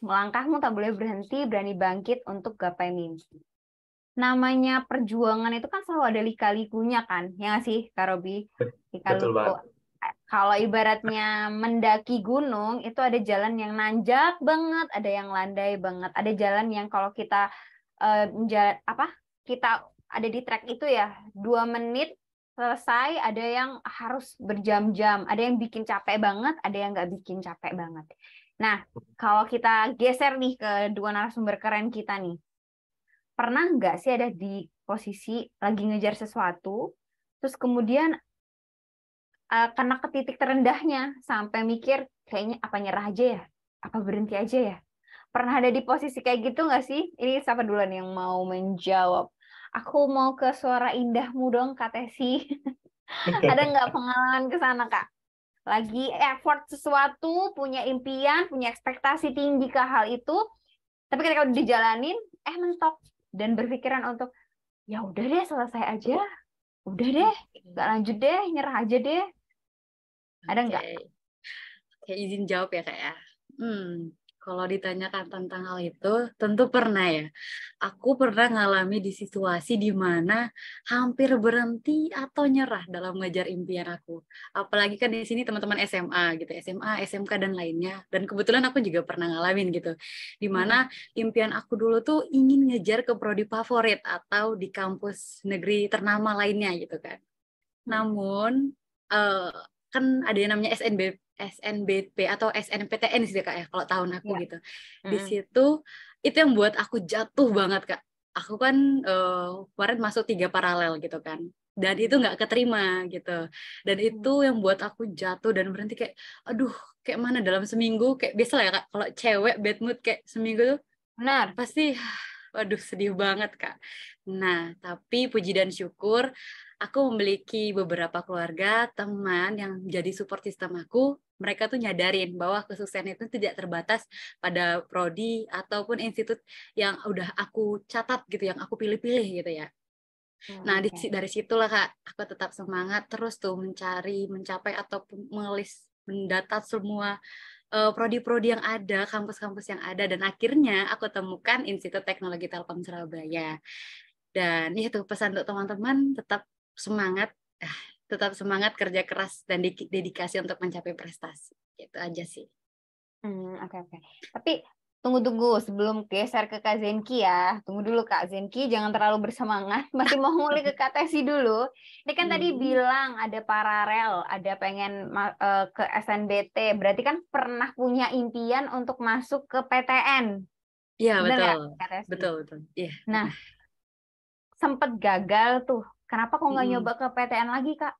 Melangkahmu tak boleh berhenti, berani bangkit untuk gapai mimpi. Namanya perjuangan itu kan selalu ada lika-likunya kan, ya nggak sih, Kak Robi? Kalau ibaratnya mendaki gunung, itu ada jalan yang nanjak banget, ada yang landai banget, ada jalan yang kalau kita uh, apa kita ada di trek itu ya dua menit selesai ada yang harus berjam-jam ada yang bikin capek banget ada yang nggak bikin capek banget Nah, kalau kita geser nih ke dua narasumber keren kita nih. Pernah nggak sih ada di posisi lagi ngejar sesuatu, terus kemudian uh, kena ke titik terendahnya sampai mikir kayaknya apa nyerah aja ya, apa berhenti aja ya. Pernah ada di posisi kayak gitu nggak sih? Ini siapa duluan yang mau menjawab? Aku mau ke suara indahmu dong, Kak Tesi. ada nggak pengalaman ke sana, Kak? lagi effort sesuatu, punya impian, punya ekspektasi tinggi ke hal itu, tapi ketika udah dijalanin, eh mentok dan berpikiran untuk ya udah deh selesai aja, udah deh, hmm. nggak lanjut deh, nyerah aja deh. Ada nggak? Okay. Oke, okay, izin jawab ya kak ya. Hmm, kalau ditanyakan tentang hal itu, tentu pernah ya. Aku pernah ngalami di situasi di mana hampir berhenti atau nyerah dalam ngejar impian aku. Apalagi kan di sini teman-teman SMA gitu, SMA, SMK dan lainnya. Dan kebetulan aku juga pernah ngalamin gitu. Di hmm. mana impian aku dulu tuh ingin ngejar ke prodi favorit atau di kampus negeri ternama lainnya gitu kan. Hmm. Namun uh, kan ada yang namanya SNB SNBP atau SNPTN sih kak ya kalau tahun aku ya. gitu di situ itu yang buat aku jatuh banget kak aku kan uh, kemarin masuk tiga paralel gitu kan dan itu nggak keterima gitu dan hmm. itu yang buat aku jatuh dan berhenti kayak aduh kayak mana dalam seminggu kayak biasa lah ya kak kalau cewek bad mood kayak seminggu tuh benar pasti waduh sedih banget kak nah tapi puji dan syukur aku memiliki beberapa keluarga, teman yang jadi support system aku, mereka tuh nyadarin bahwa kesuksesan itu tidak terbatas pada prodi ataupun institut yang udah aku catat gitu, yang aku pilih-pilih gitu ya. Oh, nah, okay. di, dari situlah Kak, aku tetap semangat terus tuh mencari, mencapai ataupun melis mendata semua prodi eh, prodi-prodi yang ada, kampus-kampus yang ada dan akhirnya aku temukan Institut Teknologi Telkom Surabaya. Dan itu pesan untuk teman-teman tetap semangat eh, tetap semangat kerja keras dan dedikasi untuk mencapai prestasi itu aja sih hmm oke okay, oke okay. tapi tunggu-tunggu sebelum geser ke Kak Zenki ya. Tunggu dulu Kak Zenki, jangan terlalu bersemangat. Masih mau mulai ke Kak dulu. Ini kan hmm. tadi bilang ada paralel, ada pengen uh, ke SNBT. Berarti kan pernah punya impian untuk masuk ke PTN. Iya, betul. Gak, betul Betul, betul. Iya. Yeah. Nah, sempat gagal tuh Kenapa kok nggak hmm. nyoba ke PTN lagi, Kak?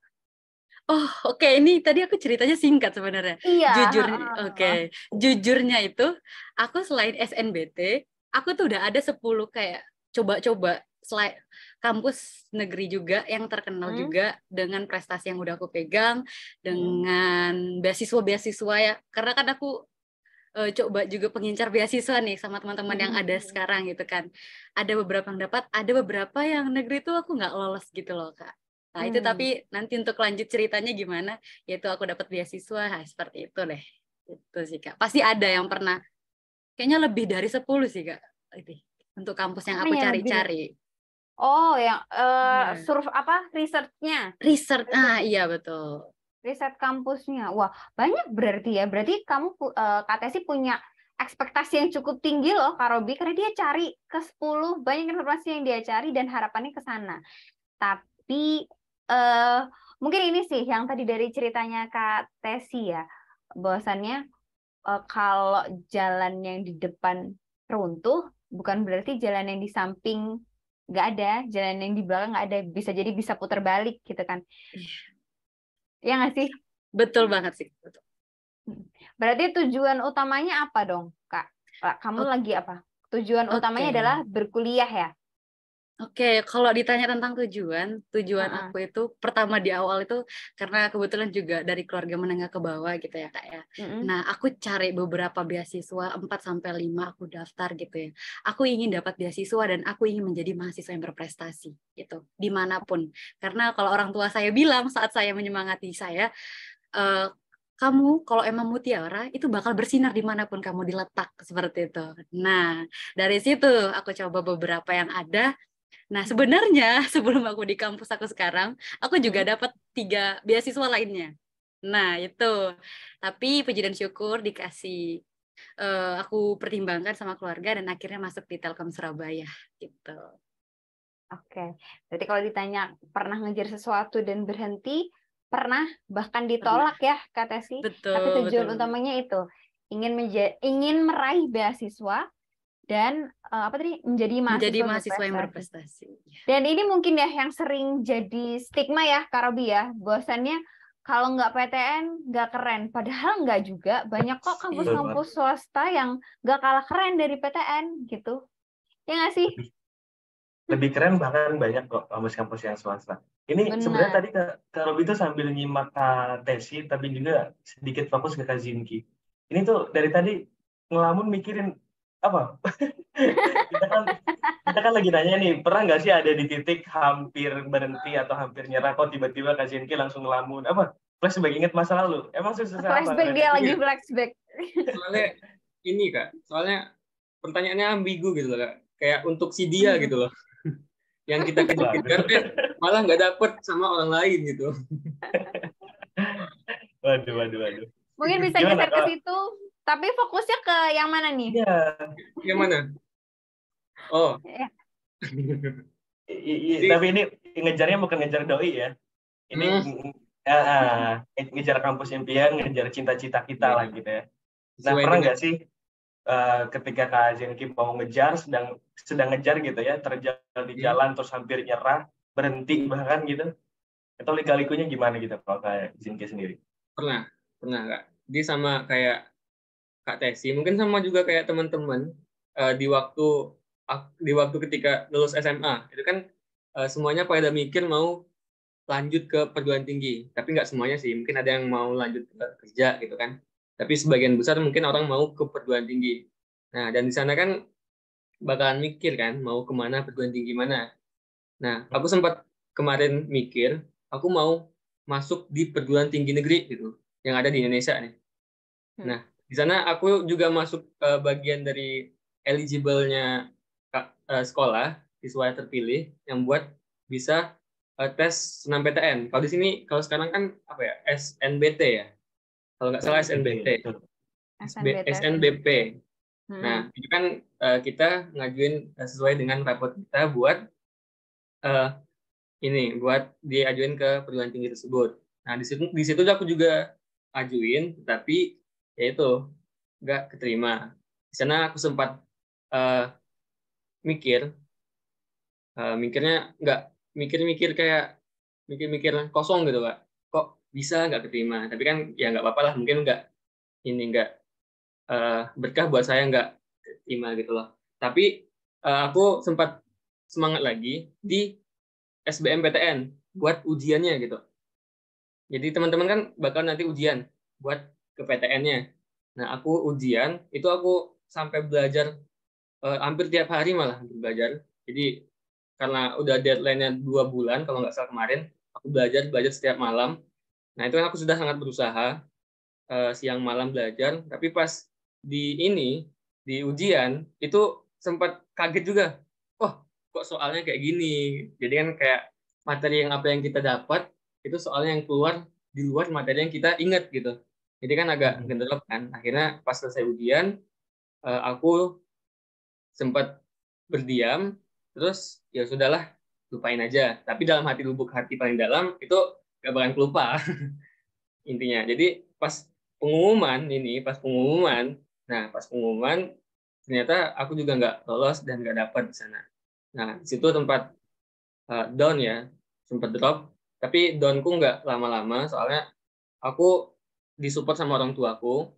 Oh, oke. Okay. Ini tadi aku ceritanya singkat sebenarnya. Iya. Jujur, oke. Okay. Jujurnya itu, aku selain SNBT, aku tuh udah ada 10 kayak coba-coba selain kampus negeri juga yang terkenal hmm. juga dengan prestasi yang udah aku pegang hmm. dengan beasiswa-beasiswa ya karena kan aku uh, coba juga pengincar beasiswa nih sama teman-teman yang ada hmm. sekarang gitu kan. Ada beberapa yang dapat, ada beberapa yang negeri itu aku nggak lolos gitu loh kak. Nah hmm. itu tapi hmm. nanti untuk lanjut ceritanya gimana, yaitu aku dapat beasiswa, nah, seperti itu deh. Itu sih kak. Pasti ada yang pernah, kayaknya lebih dari 10 sih kak. itu Untuk kampus yang aku cari-cari. Oh, yang uh, hmm. surf apa researchnya research ah iya betul riset kampusnya. Wah, banyak berarti ya. Berarti kamu uh, punya ekspektasi yang cukup tinggi loh Kak karena dia cari ke 10 banyak informasi yang dia cari dan harapannya ke sana. Tapi uh, mungkin ini sih yang tadi dari ceritanya Kak Tesi ya, bahwasannya uh, kalau jalan yang di depan runtuh bukan berarti jalan yang di samping nggak ada, jalan yang di belakang nggak ada, bisa jadi bisa putar balik gitu kan. Iya. Ya nggak sih? Betul banget sih. Betul. Berarti tujuan utamanya apa dong, Kak? Kamu oh. lagi apa? Tujuan okay. utamanya adalah berkuliah ya? Oke, okay, kalau ditanya tentang tujuan, tujuan uh -huh. aku itu pertama di awal itu karena kebetulan juga dari keluarga menengah ke bawah gitu ya kak ya. Mm -hmm. Nah, aku cari beberapa beasiswa 4 sampai lima aku daftar gitu ya. Aku ingin dapat beasiswa dan aku ingin menjadi mahasiswa yang berprestasi gitu dimanapun. Karena kalau orang tua saya bilang saat saya menyemangati saya. e, kamu kalau emang mutiara itu bakal bersinar dimanapun kamu diletak seperti itu. Nah dari situ aku coba beberapa yang ada Nah, sebenarnya sebelum aku di kampus aku sekarang, aku juga hmm. dapat tiga beasiswa lainnya. Nah, itu. Tapi puji dan syukur dikasih uh, aku pertimbangkan sama keluarga dan akhirnya masuk di Telkom Surabaya gitu. Oke. Jadi kalau ditanya pernah ngejar sesuatu dan berhenti, pernah bahkan ditolak pernah. ya kata si. Betul, Tapi tujuan betul. utamanya itu ingin ingin meraih beasiswa dan uh, apa tadi menjadi mahasiswa, menjadi mahasiswa yang berprestasi. Iya. Dan ini mungkin ya yang sering jadi stigma ya Karobi ya, bosannya kalau nggak PTN nggak keren, padahal nggak juga banyak kok iya. kampus-kampus swasta yang nggak kalah keren dari PTN gitu, ya nggak sih? Lebih keren bahkan banyak kok kampus-kampus yang swasta. Ini sebenarnya tadi Karobi itu sambil nyimak Tesi, tapi juga sedikit fokus ke Kazinki. Ini tuh dari tadi ngelamun mikirin apa kita kan kita kan lagi nanya nih pernah nggak sih ada di titik hampir berhenti atau hampir nyerah kok tiba-tiba Kak Kazinki langsung ngelamun apa flashback inget masa lalu emang susah flashback apa? dia lagi flashback soalnya ini kak soalnya pertanyaannya ambigu gitu loh kak kayak untuk si dia gitu loh yang kita kejar-kejar ya, malah nggak dapet sama orang lain gitu waduh waduh waduh mungkin bisa Gimana, geser ke situ tapi fokusnya ke yang mana nih? Iya. Yang mana? Oh. Ya. tapi ini ngejarnya bukan ngejar doi ya. Ini hmm. uh, ngejar kampus impian, ngejar cinta cita kita ya. lah gitu ya. Nah, pernah nggak sih uh, ketika Kak Zenki mau ngejar, sedang sedang ngejar gitu ya, terjal di hmm. jalan, terus hampir nyerah, berhenti bahkan gitu? Atau lika-likunya gimana gitu kalau Kak Zenki sendiri? Pernah, pernah nggak? Dia sama kayak Kak Tesi, mungkin sama juga kayak teman-teman uh, di waktu di waktu ketika lulus SMA, itu kan uh, semuanya pada mikir mau lanjut ke perguruan tinggi, tapi nggak semuanya sih, mungkin ada yang mau lanjut ke kerja gitu kan. Tapi sebagian besar mungkin orang mau ke perguruan tinggi. Nah, dan di sana kan bakalan mikir kan, mau kemana perguruan tinggi mana. Nah, aku sempat kemarin mikir, aku mau masuk di perguruan tinggi negeri gitu, yang ada di Indonesia nih. Hmm. Nah, di sana aku juga masuk ke eh, bagian dari eligible-nya eh, sekolah siswa terpilih yang buat bisa eh, tes senam PTN. Kalau di sini kalau sekarang kan apa ya SNBT ya kalau nggak salah SNBT. SNBT. SNBP. Hmm. Nah, itu kan kita ngajuin sesuai dengan rapot kita buat uh, ini buat diajuin ke perguruan tinggi tersebut. Nah, di situ di situ aku juga ajuin, tapi ya itu nggak keterima di sana aku sempat uh, mikir uh, mikirnya nggak mikir-mikir kayak mikir-mikir kosong gitu kak kok bisa nggak keterima tapi kan ya nggak apa-apa lah mungkin nggak ini nggak uh, berkah buat saya nggak keterima gitu loh tapi uh, aku sempat semangat lagi di SBMPTN buat ujiannya gitu jadi teman-teman kan bakal nanti ujian buat ke PTN-nya Nah, aku ujian itu aku sampai belajar eh, hampir tiap hari malah belajar. Jadi karena udah deadline-nya dua bulan kalau nggak salah kemarin, aku belajar belajar setiap malam. Nah, itu kan aku sudah sangat berusaha eh, siang malam belajar, tapi pas di ini di ujian itu sempat kaget juga. Wah, oh, kok soalnya kayak gini. Jadi kan kayak materi yang apa yang kita dapat itu soalnya yang keluar di luar materi yang kita ingat gitu. Jadi kan agak hmm. genderlap kan. Akhirnya pas selesai ujian, eh, aku sempat berdiam, terus ya sudahlah lupain aja. Tapi dalam hati lubuk hati paling dalam itu gak bakalan kelupa intinya. Jadi pas pengumuman ini, pas pengumuman, nah pas pengumuman ternyata aku juga nggak lolos dan nggak dapat di sana. Nah di situ tempat uh, down ya, sempat drop. Tapi downku nggak lama-lama soalnya aku disupport sama orang tuaku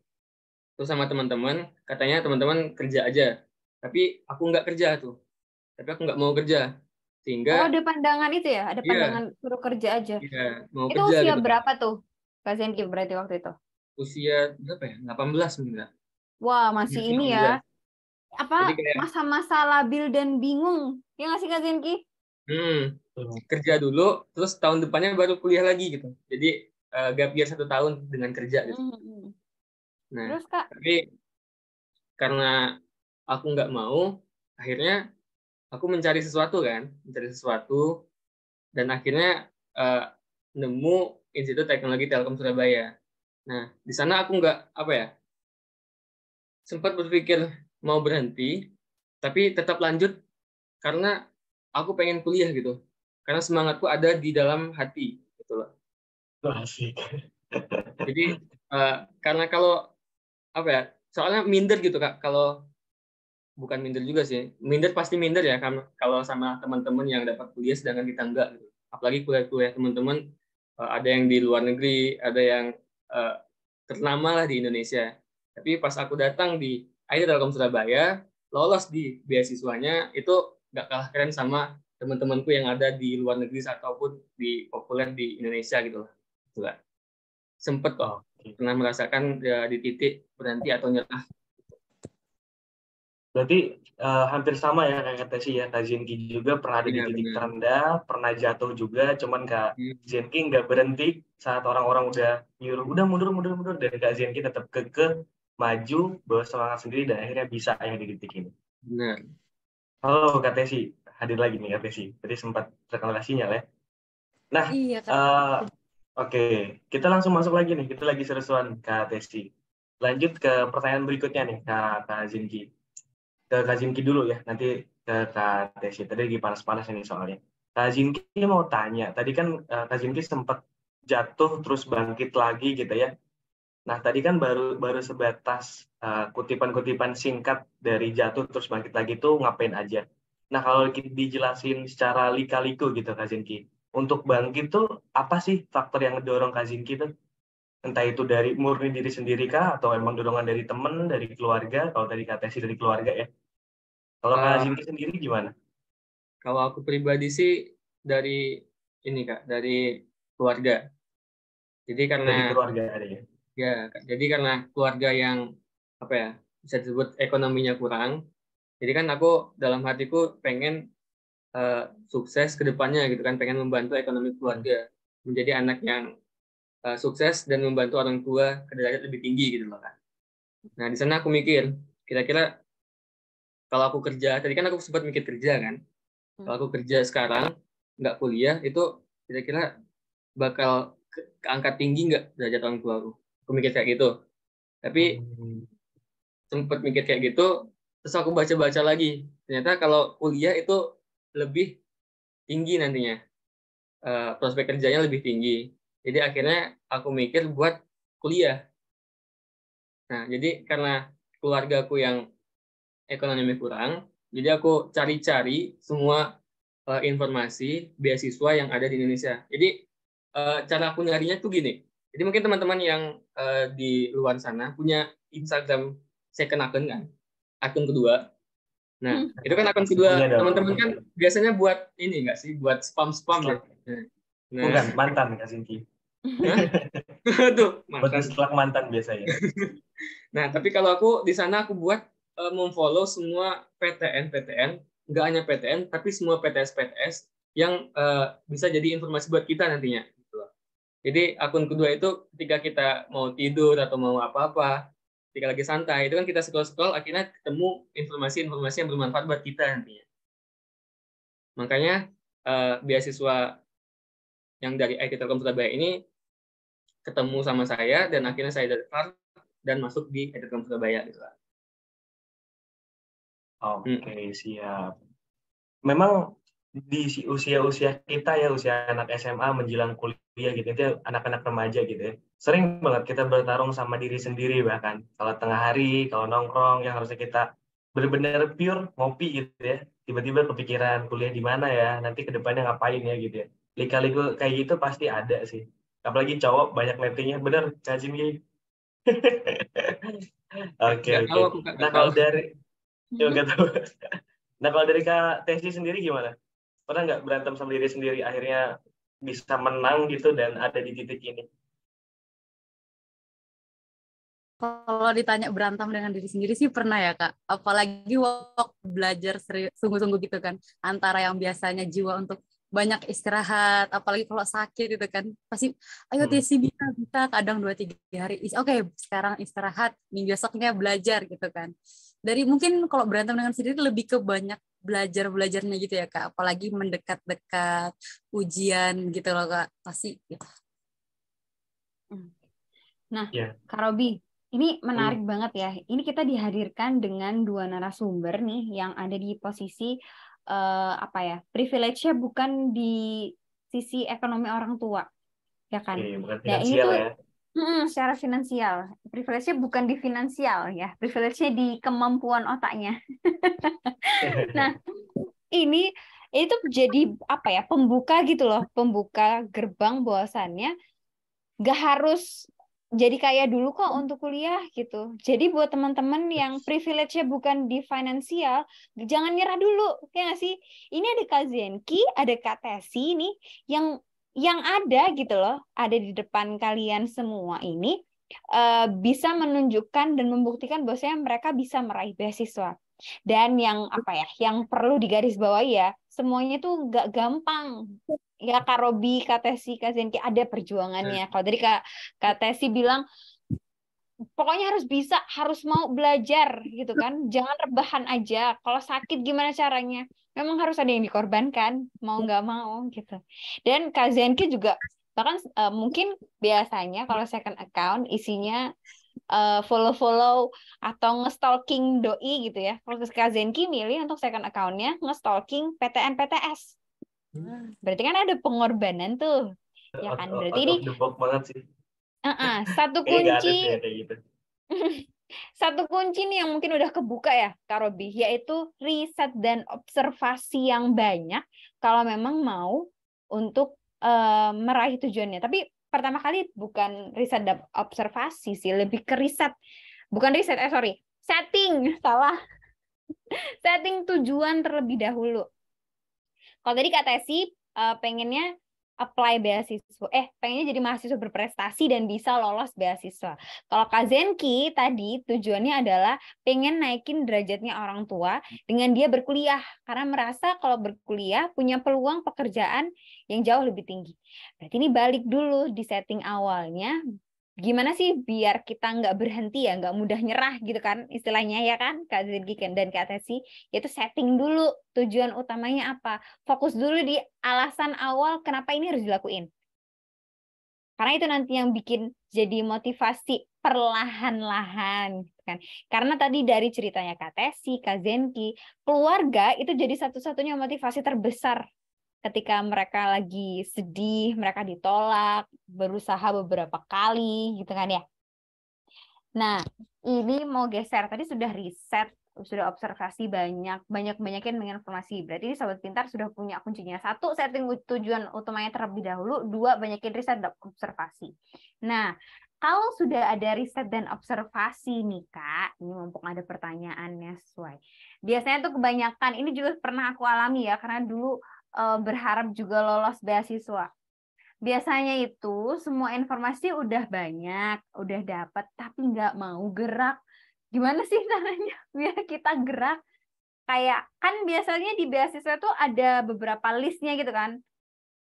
terus sama teman-teman katanya teman-teman kerja aja tapi aku nggak kerja tuh tapi aku nggak mau kerja sehingga oh ada pandangan itu ya ada iya. pandangan yeah, suruh kerja aja yeah, mau itu kerja, usia gitu. berapa tuh Kak Zenki berarti waktu itu usia berapa ya 18 sebenarnya wah masih iya, ini ya apa masa-masa labil dan bingung ya nggak sih Kak Zenki hmm, kerja dulu terus tahun depannya baru kuliah lagi gitu jadi uh, gap year satu tahun dengan kerja gitu. Mm -hmm. Nah, Terus, Kak. tapi karena aku nggak mau, akhirnya aku mencari sesuatu kan, mencari sesuatu, dan akhirnya uh, nemu Institut Teknologi Telkom Surabaya. Nah, di sana aku nggak apa ya, sempat berpikir mau berhenti, tapi tetap lanjut karena aku pengen kuliah gitu, karena semangatku ada di dalam hati gitu loh. Asik. Jadi uh, karena kalau apa ya? Soalnya minder gitu kak. Kalau bukan minder juga sih. Minder pasti minder ya kalau sama teman-teman yang dapat kuliah sedangkan kita enggak gitu. Apalagi kuliah-kuliah teman-teman uh, ada yang di luar negeri, ada yang uh, ternama lah di Indonesia. Tapi pas aku datang di ID Telkom Surabaya, lolos di beasiswanya itu nggak kalah keren sama teman-temanku yang ada di luar negeri ataupun di populer di Indonesia gitu lah juga sempet kok oh. pernah merasakan ya, di titik berhenti atau nyerah berarti uh, hampir sama ya kayak kata sih ya kak King juga pernah ada di iya, titik terendah pernah jatuh juga cuman kak hmm. King nggak berhenti saat orang-orang udah nyuruh udah mundur mundur mundur dan kak King tetap keke maju bawa semangat sendiri dan akhirnya bisa yang di titik ini benar halo kak Tesi hadir lagi nih kak Tesi tadi sempat terkena ya nah iya, kak. Eh, Oke, kita langsung masuk lagi nih. Kita lagi seru-seruan Kak Tesi. Lanjut ke pertanyaan berikutnya nih Kak, Kak Zinki. Ke Kak Zinki dulu ya, nanti ke Kak Tesi. Tadi lagi panas-panas ini soalnya. Kak Zinki mau tanya, tadi kan eh, Kak Zinki sempat jatuh terus bangkit lagi gitu ya. Nah, tadi kan baru baru sebatas eh, kutipan-kutipan singkat dari jatuh terus bangkit lagi itu ngapain aja. Nah, kalau dijelasin secara lika-liku gitu Kak Zinki, untuk bangkit tuh apa sih faktor yang ngedorong Kazinki kita? Entah itu dari murni diri sendiri kah atau emang dorongan dari temen, dari keluarga, kalau dari KTC dari keluarga ya. Kalau uh, Kazinki sendiri gimana? Kalau aku pribadi sih dari ini Kak, dari keluarga. Jadi karena dari keluarga ya? ya, Kak. jadi karena keluarga yang apa ya, bisa disebut ekonominya kurang. Jadi kan aku dalam hatiku pengen uh, sukses ke depannya gitu kan, pengen membantu ekonomi keluarga, hmm. menjadi anak yang uh, sukses dan membantu orang tua ke derajat lebih tinggi gitu loh kan. Nah, di sana aku mikir, kira-kira kalau aku kerja, tadi kan aku sempat mikir kerja kan. Hmm. Kalau aku kerja sekarang, nggak kuliah, itu kira-kira bakal ke, keangkat tinggi nggak derajat orang tua aku? Aku mikir kayak gitu. Tapi hmm. sempat mikir kayak gitu, terus aku baca-baca lagi. Ternyata kalau kuliah itu lebih tinggi nantinya uh, prospek kerjanya lebih tinggi jadi akhirnya aku mikir buat kuliah nah jadi karena keluargaku yang ekonomi kurang jadi aku cari-cari semua uh, informasi beasiswa yang ada di Indonesia jadi uh, cara aku nyarinya tuh gini jadi mungkin teman-teman yang uh, di luar sana punya Instagram second account kan akun kedua Nah, hmm. itu kan akun kedua iya, teman-teman kan biasanya buat ini enggak sih, buat spam-spam ya. Nah. Bukan mantan Kak Sinki. Tuh, mantan. Buat mantan biasanya. nah, tapi kalau aku di sana aku buat uh, memfollow semua PTN PTN, enggak hanya PTN tapi semua PTS PTS yang uh, bisa jadi informasi buat kita nantinya. Gitu jadi akun kedua itu ketika kita mau tidur atau mau apa-apa, ketika lagi santai itu kan kita scroll scroll akhirnya ketemu informasi-informasi yang bermanfaat buat kita nantinya makanya uh, beasiswa yang dari IT Telkom Surabaya ini ketemu sama saya dan akhirnya saya daftar dan masuk di IT Telkom Surabaya gitu Oke okay, hmm. siap. Memang di usia-usia kita ya usia anak SMA menjelang kuliah gitu itu anak-anak remaja gitu ya sering banget kita bertarung sama diri sendiri bahkan kalau tengah hari kalau nongkrong yang harusnya kita benar-benar pure ngopi gitu ya tiba-tiba kepikiran kuliah di mana ya nanti kedepannya ngapain ya gitu ya lika-liku kayak gitu pasti ada sih apalagi cowok banyak netinya bener cacing gitu oke oke nah kalau dari nah kalau dari kak Tesi sendiri gimana pernah nggak berantem sama diri sendiri akhirnya bisa menang gitu dan ada di titik ini kalau ditanya berantem dengan diri sendiri sih pernah ya kak apalagi waktu belajar sungguh-sungguh gitu kan antara yang biasanya jiwa untuk banyak istirahat apalagi kalau sakit gitu kan pasti ayo hmm. tesi bisa bisa kadang dua tiga hari oke okay, sekarang istirahat minggu esoknya belajar gitu kan dari mungkin kalau berantem dengan sendiri lebih ke banyak belajar-belajarnya gitu ya Kak, apalagi mendekat-dekat ujian gitu loh Kak, pasti gitu. Nah, yeah. Kak Robi, ini menarik hmm. banget ya. Ini kita dihadirkan dengan dua narasumber nih yang ada di posisi uh, apa ya? Privilege-nya bukan di sisi ekonomi orang tua, ya kan? Iya, bukan nah, ini tuh, ya. Hmm, secara finansial. Privilege-nya bukan di finansial ya, privilege-nya di kemampuan otaknya. nah, ini itu jadi apa ya, pembuka gitu loh, pembuka gerbang bahwasannya nggak harus jadi kayak dulu kok untuk kuliah gitu. Jadi buat teman-teman yang privilege-nya bukan di finansial, jangan nyerah dulu, kayak nggak sih? Ini ada Kak ada Kak Tesi nih, yang yang ada gitu loh, ada di depan kalian semua ini uh, bisa menunjukkan dan membuktikan bahwasanya mereka bisa meraih beasiswa. Dan yang apa ya, yang perlu digarisbawahi ya, semuanya tuh gak gampang. Ya Kak Robi, Kak Tesi, Kak Zenki ada perjuangannya. Hmm. Kalau tadi Kak, Kak Tesi bilang pokoknya harus bisa, harus mau belajar gitu kan. Jangan rebahan aja. Kalau sakit gimana caranya? memang harus ada yang dikorbankan mau iya. nggak mau gitu dan Kazenki juga bahkan uh, mungkin biasanya kalau second account isinya uh, eh, follow follow atau ngestalking doi gitu ya kalau Kazenki milih untuk second accountnya ngestalking PTN PTS berarti kan ada pengorbanan tuh ya kan berarti ini uh -uh, satu kunci satu kunci nih yang mungkin udah kebuka ya Kak Robi, yaitu riset dan observasi yang banyak kalau memang mau untuk uh, meraih tujuannya. Tapi pertama kali bukan riset dan observasi sih, lebih ke riset. Bukan riset, eh sorry, setting, salah. setting tujuan terlebih dahulu. Kalau tadi Kak Tesi uh, eh, pengennya apply beasiswa eh pengennya jadi mahasiswa berprestasi dan bisa lolos beasiswa. Kalau Kak Zenki tadi tujuannya adalah pengen naikin derajatnya orang tua dengan dia berkuliah karena merasa kalau berkuliah punya peluang pekerjaan yang jauh lebih tinggi. Berarti ini balik dulu di setting awalnya gimana sih biar kita nggak berhenti ya, nggak mudah nyerah gitu kan istilahnya ya kan Kak Zirgi dan Kak Tesi, yaitu setting dulu tujuan utamanya apa. Fokus dulu di alasan awal kenapa ini harus dilakuin. Karena itu nanti yang bikin jadi motivasi perlahan-lahan gitu kan. Karena tadi dari ceritanya Kak Tesi, Kak Zenki, keluarga itu jadi satu-satunya motivasi terbesar ketika mereka lagi sedih, mereka ditolak, berusaha beberapa kali gitu kan ya. Nah, ini mau geser. Tadi sudah riset, sudah observasi banyak, banyak-banyakin informasi. Berarti ini sahabat pintar sudah punya kuncinya. Satu, setting tujuan utamanya terlebih dahulu. Dua, banyakin riset dan observasi. Nah, kalau sudah ada riset dan observasi nih kak, ini mumpung ada pertanyaannya sesuai. Biasanya tuh kebanyakan, ini juga pernah aku alami ya, karena dulu uh, berharap juga lolos beasiswa. Biasanya itu semua informasi udah banyak, udah dapat, tapi nggak mau gerak. Gimana sih caranya biar kita gerak? Kayak kan biasanya di beasiswa tuh ada beberapa listnya gitu kan,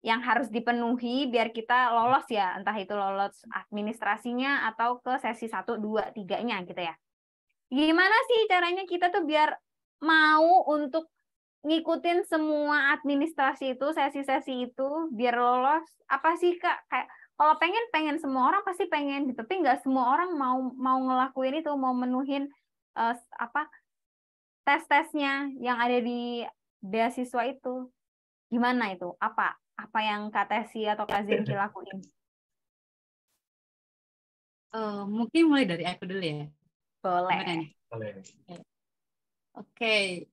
yang harus dipenuhi biar kita lolos ya, entah itu lolos administrasinya atau ke sesi 1, 2, 3-nya gitu ya. Gimana sih caranya kita tuh biar mau untuk ngikutin semua administrasi itu, sesi-sesi itu biar lolos. Apa sih Kak? Kayak kalau pengen pengen semua orang pasti pengen gitu, tapi nggak semua orang mau mau ngelakuin itu, mau menuhin uh, apa tes-tesnya yang ada di beasiswa itu. Gimana itu? Apa? Apa yang Kak Tesi atau Kak Zenki lakuin? Uh, mungkin mulai dari aku dulu ya. Boleh. Boleh. Oke,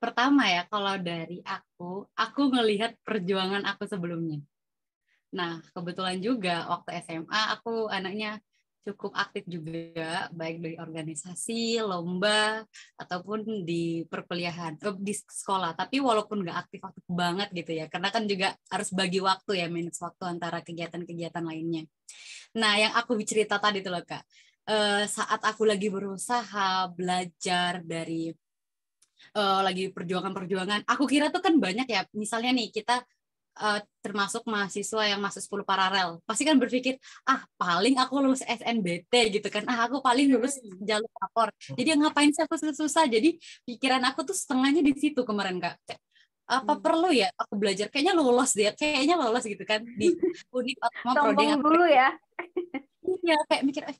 pertama ya kalau dari aku, aku ngelihat perjuangan aku sebelumnya. Nah, kebetulan juga waktu SMA aku anaknya cukup aktif juga baik dari organisasi, lomba ataupun di perkuliahan, eh, di sekolah. Tapi walaupun nggak aktif-aktif banget gitu ya, karena kan juga harus bagi waktu ya, minus waktu antara kegiatan-kegiatan lainnya. Nah, yang aku bercerita tadi tuh loh kak, eh, saat aku lagi berusaha belajar dari uh, lagi perjuangan-perjuangan. Aku kira tuh kan banyak ya, misalnya nih kita uh, termasuk mahasiswa yang masuk 10 paralel, pasti kan berpikir, ah paling aku lulus SNBT gitu kan, ah aku paling lulus hmm. jalur lapor. Hmm. Jadi ah, ngapain sih aku susah-susah? Jadi pikiran aku tuh setengahnya di situ kemarin kak. Apa hmm. perlu ya aku belajar? Kayaknya lolos dia, kayaknya lolos gitu kan di unik atau mau prodi. dulu ya. Iya kayak mikir, eh.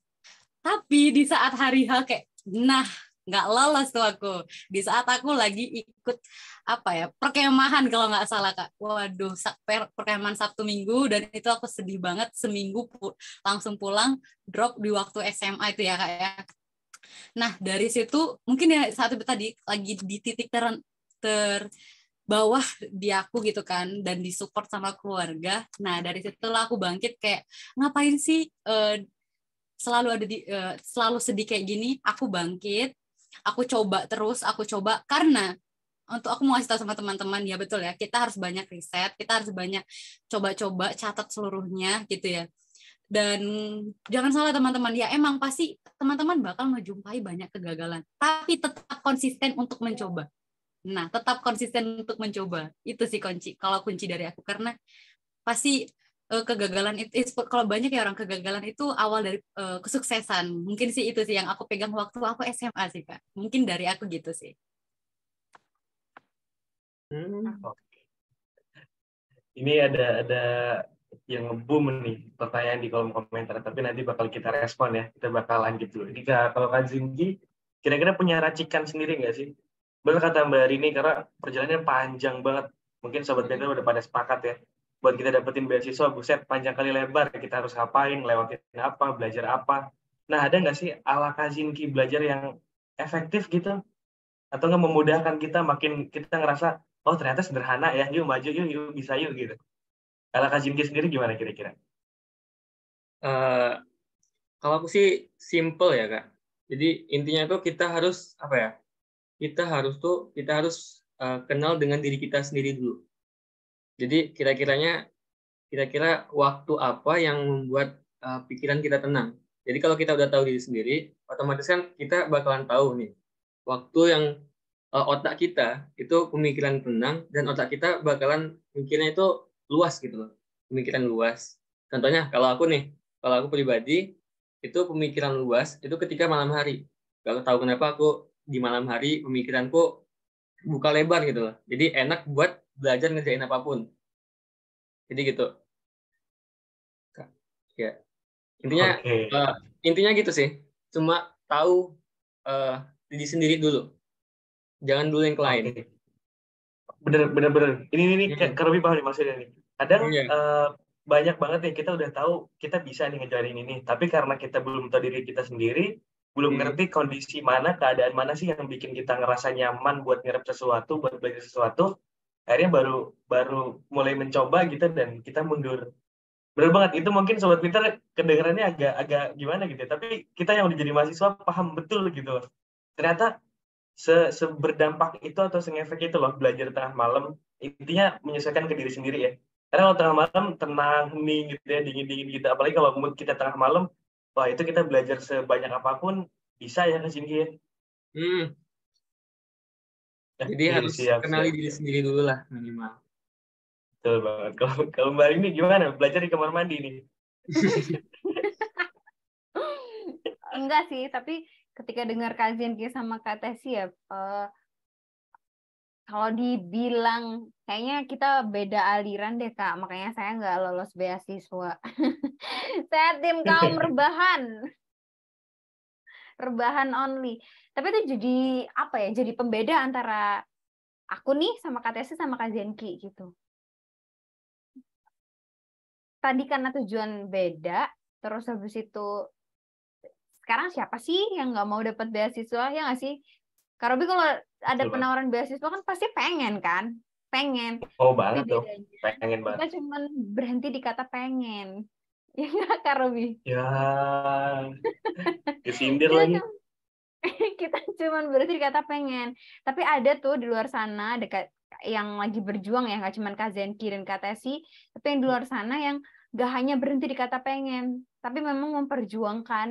tapi di saat hari hal kayak, nah nggak lolos tuh aku di saat aku lagi ikut apa ya perkemahan kalau nggak salah kak waduh perkemahan sabtu minggu dan itu aku sedih banget seminggu pu langsung pulang drop di waktu SMA itu ya kak ya nah dari situ mungkin ya satu tadi lagi di titik ter, ter bawah di aku gitu kan dan disupport sama keluarga. Nah, dari situ lah aku bangkit kayak ngapain sih uh, selalu ada di uh, selalu sedih kayak gini, aku bangkit aku coba terus aku coba karena untuk aku mau kasih tahu sama teman-teman ya betul ya kita harus banyak riset kita harus banyak coba-coba catat seluruhnya gitu ya dan jangan salah teman-teman ya emang pasti teman-teman bakal menjumpai banyak kegagalan tapi tetap konsisten untuk mencoba nah tetap konsisten untuk mencoba itu sih kunci kalau kunci dari aku karena pasti Eh, kegagalan itu kalau banyak ya orang kegagalan itu awal dari uh, kesuksesan mungkin sih itu sih yang aku pegang waktu aku SMA sih kak mungkin dari aku gitu sih hmm. Ah. ini ada ada yang ngebum nih pertanyaan di kolom komentar tapi nanti bakal kita respon ya kita bakal lanjut dulu ini kalau Kak Zinggi kira-kira punya racikan sendiri nggak sih benar kata Mbak Rini karena perjalanannya panjang banget mungkin sobat Bender udah pada sepakat ya buat kita dapetin beasiswa buset panjang kali lebar kita harus ngapain lewatin apa belajar apa nah ada nggak sih ala kazinki belajar yang efektif gitu atau nggak memudahkan kita makin kita ngerasa oh ternyata sederhana ya yuk maju yuk yuk bisa yuk gitu ala kazinki sendiri gimana kira-kira uh, kalau aku sih simple ya kak jadi intinya tuh kita harus apa ya kita harus tuh kita harus uh, kenal dengan diri kita sendiri dulu jadi kira-kiranya kira-kira waktu apa yang membuat uh, pikiran kita tenang. Jadi kalau kita udah tahu diri sendiri, otomatis kan kita bakalan tahu nih waktu yang uh, otak kita itu pemikiran tenang dan otak kita bakalan mikirnya itu luas gitu loh. Pemikiran luas. Contohnya kalau aku nih, kalau aku pribadi itu pemikiran luas itu ketika malam hari. Kalau tahu kenapa aku di malam hari pemikiranku buka lebar gitu loh. Jadi enak buat belajar ngerjain apapun jadi gitu ya intinya okay. uh, eh, intinya gitu sih cuma tahu uh, diri sendiri dulu jangan dulu yang lain bener bener bener ini ini, ini hmm. yeah. Kirby paham maksudnya nih kadang yeah. Iya. uh, banyak banget nih kita udah tahu kita bisa nih ngejarin ini tapi karena kita belum tahu diri kita sendiri belum yeah. Hmm. ngerti kondisi mana keadaan mana sih yang bikin kita ngerasa nyaman buat ngerep sesuatu buat belajar sesuatu akhirnya baru baru mulai mencoba gitu dan kita mundur benar banget itu mungkin sobat Peter kedengarannya agak agak gimana gitu ya, tapi kita yang udah jadi mahasiswa paham betul gitu ternyata se seberdampak itu atau sengefek itu loh belajar tengah malam intinya menyesuaikan ke diri sendiri ya karena kalau tengah malam tenang nih gitu ya dingin dingin gitu apalagi kalau mood kita tengah malam wah itu kita belajar sebanyak apapun bisa ya kesini ya hmm jadi ya, harus siap, kenali siap, diri siap. sendiri dulu lah minimal. Betul banget. Kalau kalau Mbak ini gimana? Belajar di kamar mandi nih. Enggak sih, tapi ketika dengar kajian Kia sama Kak Tessi ya, uh, kalau dibilang kayaknya kita beda aliran deh Kak, makanya saya nggak lolos beasiswa. saya tim kaum rebahan rebahan only. Tapi itu jadi apa ya? Jadi pembeda antara aku nih sama KTC sama Kak Zenki gitu. Tadi karena tujuan beda, terus habis itu sekarang siapa sih yang nggak mau dapat beasiswa ya nggak sih? Karobi kalau ada Betul. penawaran beasiswa kan pasti pengen kan? Pengen. Oh banget tuh. Pengen banget. Kita cuma berhenti di kata pengen. Ya nggak, Kak Robi? Ya, disindir lagi. kita cuman berarti kata pengen. Tapi ada tuh di luar sana dekat yang lagi berjuang ya, nggak cuman Kak Zenki dan Kak Tesi, tapi yang di luar sana yang nggak hanya berhenti di kata pengen, tapi memang memperjuangkan,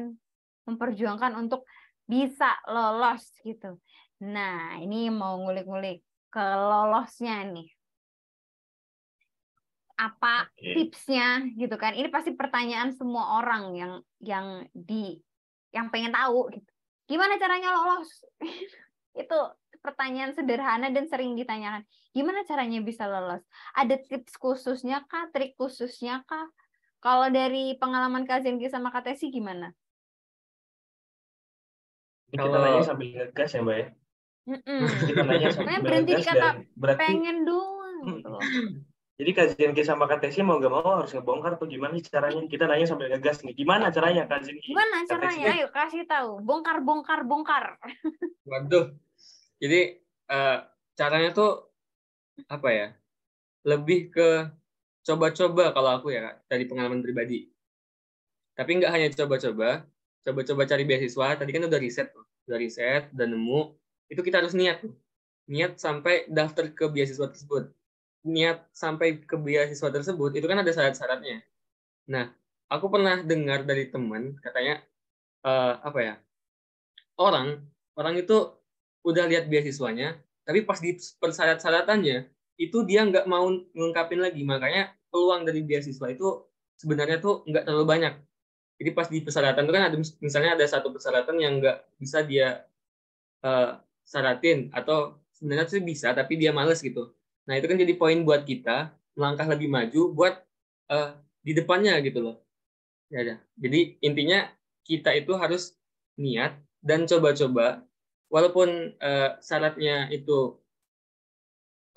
memperjuangkan untuk bisa lolos gitu. Nah, ini mau ngulik-ngulik ke lolosnya nih apa okay. tipsnya gitu kan ini pasti pertanyaan semua orang yang yang di yang pengen tahu gitu. gimana caranya lolos itu pertanyaan sederhana dan sering ditanyakan gimana caranya bisa lolos ada tips khususnya kah trik khususnya kah kalau dari pengalaman Kak Zenki sama Kak Tesi gimana kalau... nanya sambil ngegas ya mbak ya mm -mm. kita nanya sambil berhenti di kata berarti... pengen dulu Jadi kajian kisah maka tesi mau gak mau harus ngebongkar tuh gimana caranya kita nanya sampai ngegas nih. Gimana caranya kajian Gimana caranya? Ayo kasih tahu. Bongkar, bongkar, bongkar. Waduh. Jadi uh, caranya tuh apa ya? Lebih ke coba-coba kalau aku ya dari pengalaman pribadi. Tapi nggak hanya coba-coba, coba-coba cari beasiswa. Tadi kan udah riset tuh, udah riset, dan nemu. Itu kita harus niat tuh, niat sampai daftar ke beasiswa tersebut niat sampai ke beasiswa tersebut itu kan ada syarat-syaratnya. Nah, aku pernah dengar dari teman katanya uh, apa ya orang orang itu udah lihat beasiswanya, tapi pas di persyarat-syaratannya itu dia nggak mau ngungkapin lagi makanya peluang dari beasiswa itu sebenarnya tuh nggak terlalu banyak. Jadi pas di persyaratan itu kan ada misalnya ada satu persyaratan yang nggak bisa dia uh, syaratin atau sebenarnya sih bisa tapi dia males gitu Nah itu kan jadi poin buat kita melangkah lebih maju buat uh, di depannya gitu loh. Ya, ya. Jadi intinya kita itu harus niat dan coba-coba walaupun uh, syaratnya itu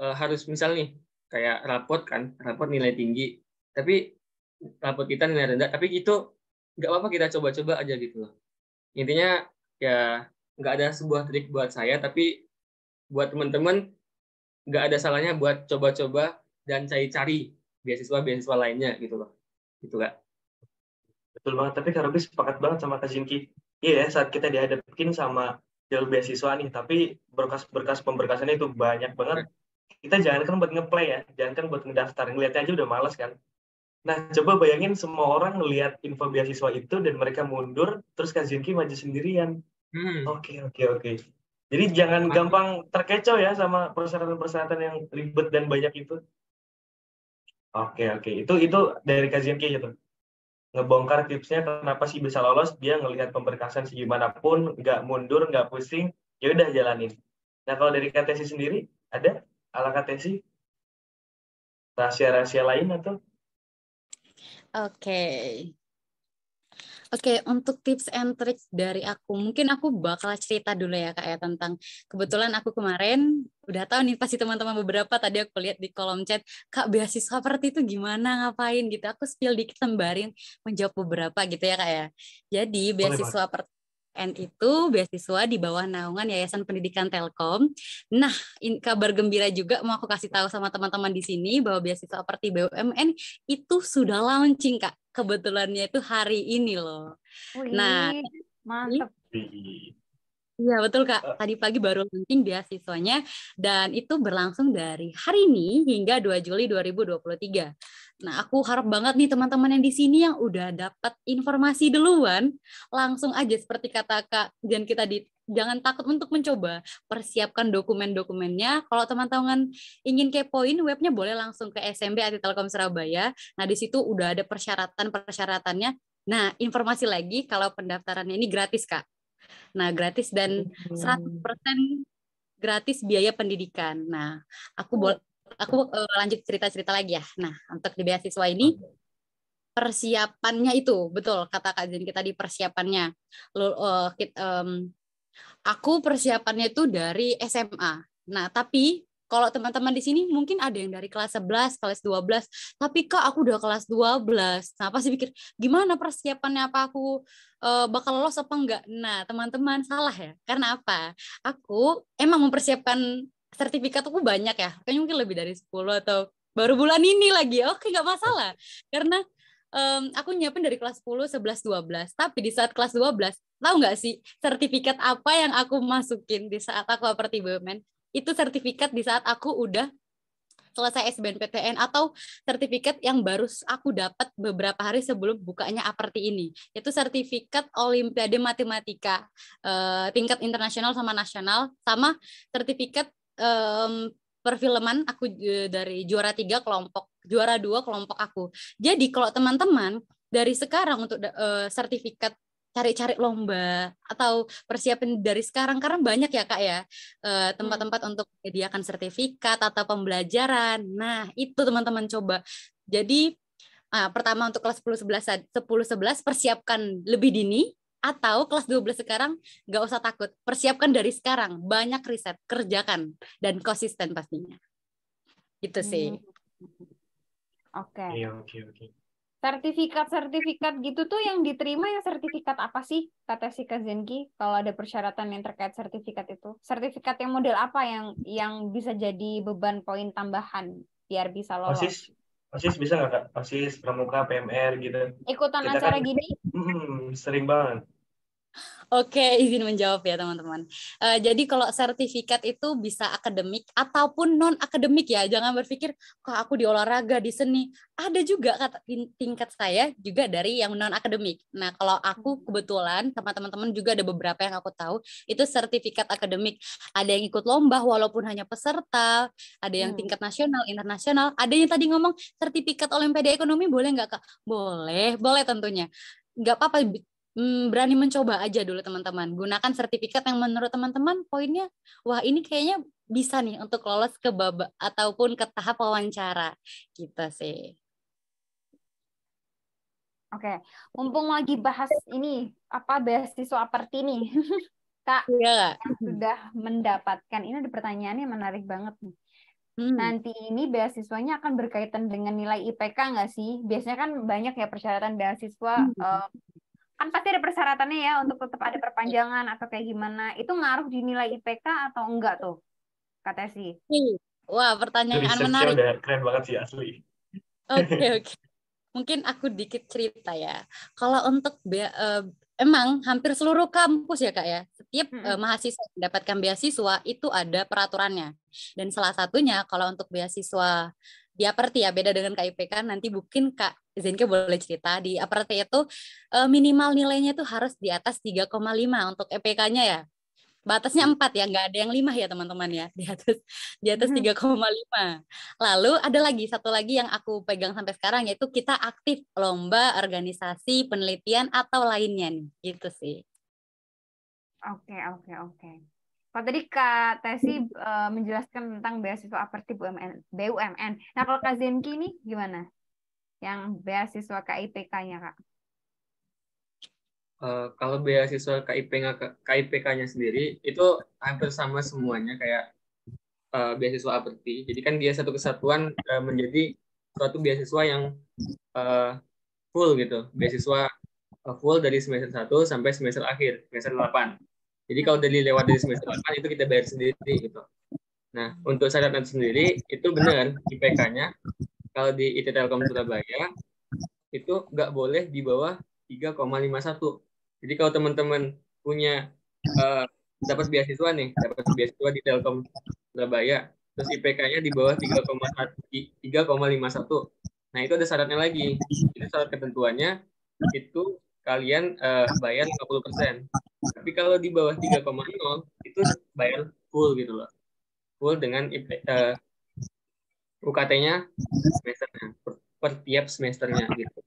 uh, harus misal nih kayak rapot kan rapot nilai tinggi tapi rapot kita nilai rendah tapi itu nggak apa-apa kita coba-coba aja gitu loh intinya ya nggak ada sebuah trik buat saya tapi buat teman-teman nggak ada salahnya buat coba-coba dan cari-cari beasiswa-beasiswa lainnya gitu loh. Gitu Kak. Betul banget, tapi Kak Robi sepakat banget sama Kak Zinki. Iya yeah, saat kita dihadapin sama jalur beasiswa nih, tapi berkas-berkas pemberkasannya itu banyak banget. Kita jangan kan buat ngeplay ya, jangan kan buat ngedaftar, ngeliatnya aja udah males kan. Nah, coba bayangin semua orang ngeliat info beasiswa itu dan mereka mundur, terus Kak Zinki maju sendirian. Hmm. Oke, oke, oke. Jadi jangan Mas. gampang terkecoh ya sama persyaratan-persyaratan yang ribet dan banyak itu. Oke oke itu itu dari kajian Ki gitu. ngebongkar tipsnya kenapa sih bisa lolos dia ngelihat pemberkasan segimanapun nggak mundur nggak pusing ya udah jalanin. Nah kalau dari KTC sendiri ada ala KTC rahasia-rahasia lain atau? Oke, okay. Oke, untuk tips and trick dari aku, mungkin aku bakal cerita dulu ya kak ya tentang kebetulan aku kemarin udah tahu nih pasti teman-teman beberapa tadi aku lihat di kolom chat kak beasiswa seperti itu gimana ngapain gitu aku spill dikit sembarin menjawab beberapa gitu ya kak ya jadi beasiswa per N itu beasiswa di bawah naungan Yayasan Pendidikan Telkom. Nah, in, kabar gembira juga mau aku kasih tahu sama teman-teman di sini bahwa beasiswa seperti BUMN itu sudah launching, Kak kebetulannya itu hari ini loh. Wih, nah, mantap. Iya, iya betul kak. Tadi pagi baru launching siswanya dan itu berlangsung dari hari ini hingga 2 Juli 2023. Nah aku harap banget nih teman-teman yang di sini yang udah dapat informasi duluan langsung aja seperti kata kak dan kita di jangan takut untuk mencoba. Persiapkan dokumen-dokumennya. Kalau teman-teman ingin kepoin webnya boleh langsung ke SMB Ati Telkom Surabaya. Nah, di situ udah ada persyaratan-persyaratannya. Nah, informasi lagi kalau pendaftarannya ini gratis, Kak. Nah, gratis dan 100% gratis biaya pendidikan. Nah, aku boleh aku eh, lanjut cerita-cerita lagi ya. Nah, untuk di beasiswa ini persiapannya itu betul kata Kak Zen kita di persiapannya. Lul, eh, kit, Aku persiapannya itu dari SMA. Nah, tapi kalau teman-teman di sini mungkin ada yang dari kelas 11, kelas 12, tapi kok aku udah kelas 12. Nah, pasti pikir gimana persiapannya apa aku uh, bakal lolos apa enggak. Nah, teman-teman salah ya. Karena apa? Aku emang mempersiapkan sertifikat aku banyak ya. Kayaknya mungkin lebih dari 10 atau baru bulan ini lagi. Oke, nggak masalah. Karena um, aku nyiapin dari kelas 10, 11, 12. Tapi di saat kelas 12, tahu nggak sih sertifikat apa yang aku masukin di saat aku aperti BUMN? Itu sertifikat di saat aku udah selesai SBMPTN atau sertifikat yang baru aku dapat beberapa hari sebelum bukanya aperti ini yaitu sertifikat Olimpiade Matematika eh, tingkat internasional sama nasional sama sertifikat um, perfilman aku e, dari juara tiga kelompok juara dua kelompok aku jadi kalau teman-teman dari sekarang untuk uh, sertifikat cari-cari lomba atau persiapin dari sekarang karena banyak ya kak ya e, tempat-tempat hmm. untuk menyediakan sertifikat atau pembelajaran nah itu teman-teman coba jadi uh, pertama untuk kelas 10 11 10 11 persiapkan lebih dini atau kelas 12 sekarang nggak usah takut persiapkan dari sekarang banyak riset kerjakan dan konsisten pastinya gitu sih hmm. oke okay. Iya, oke oke sertifikat-sertifikat gitu tuh yang diterima yang sertifikat apa sih kata si Kazenki kalau ada persyaratan yang terkait sertifikat itu sertifikat yang model apa yang yang bisa jadi beban poin tambahan biar bisa lolos osis osis bisa nggak kak osis pramuka PMR gitu ikutan Kita acara kan, gini hmm, sering banget. Oke, izin menjawab ya teman-teman. Uh, jadi kalau sertifikat itu bisa akademik ataupun non akademik ya. Jangan berpikir kok aku di olahraga di seni. Ada juga kata tingkat saya juga dari yang non akademik. Nah, kalau aku hmm. kebetulan sama teman-teman juga ada beberapa yang aku tahu itu sertifikat akademik. Ada yang ikut lomba walaupun hanya peserta, ada yang hmm. tingkat nasional, internasional, ada yang tadi ngomong sertifikat Olimpiade Ekonomi boleh nggak Kak? Boleh, boleh tentunya nggak apa-apa mm, berani mencoba aja dulu teman-teman. Gunakan sertifikat yang menurut teman-teman poinnya wah ini kayaknya bisa nih untuk lolos ke babak ataupun ke tahap wawancara gitu sih. Oke, mumpung lagi bahas ini apa beasiswa seperti ini, Kak, ya. sudah mendapatkan ini ada pertanyaannya menarik banget nih. Hmm. Nanti ini beasiswanya akan berkaitan dengan nilai IPK nggak sih? Biasanya kan banyak ya persyaratan beasiswa. Hmm. Uh, kan pasti ada persyaratannya ya untuk tetap ada perpanjangan atau kayak gimana. Itu ngaruh di nilai IPK atau enggak tuh? kata sih. Wah, pertanyaan menarik. Udah keren banget sih asli. Oke, okay, oke. Okay. Mungkin aku dikit cerita ya. Kalau untuk be uh, emang hampir seluruh kampus ya kak ya setiap hmm. mahasiswa mendapatkan beasiswa itu ada peraturannya dan salah satunya kalau untuk beasiswa di Aperti ya beda dengan KIP kan nanti mungkin kak Zenke boleh cerita di Aperti itu uh, minimal nilainya itu harus di atas 3,5 untuk EPK-nya ya batasnya 4 hmm. ya nggak ada yang 5 ya teman-teman ya di atas di atas 3,5 hmm. lalu ada lagi satu lagi yang aku pegang sampai sekarang yaitu kita aktif lomba organisasi penelitian atau lainnya nih gitu sih oke okay, oke okay, oke okay. Kalau tadi Kak Tesi uh, menjelaskan tentang beasiswa apertif BUMN. BUMN. Nah, kalau Kak Zenki ini gimana? Yang beasiswa KIPK-nya, Kak? Eh, kalau beasiswa KIP KIPK-nya sendiri itu hampir sama semuanya kayak uh, beasiswa APERTI. Jadi kan dia satu kesatuan uh, menjadi suatu beasiswa yang uh, full gitu. Beasiswa uh, full dari semester 1 sampai semester akhir, semester 8. Jadi kalau dari lewat dari semester 8 itu kita bayar sendiri gitu. Nah, untuk syarat dan sendiri itu benar IPK-nya kalau di IT Telkom Surabaya itu nggak boleh di bawah 3,51 jadi kalau teman-teman punya uh, dapat beasiswa nih, dapat beasiswa di Telkom Surabaya, terus IPK-nya di bawah 3,51. Nah, itu ada syaratnya lagi. Itu syarat ketentuannya itu kalian uh, bayar 50%. Tapi kalau di bawah 3,0 itu bayar full gitu loh. Full dengan uh, eh, UKT-nya semesternya, per, per tiap semesternya gitu.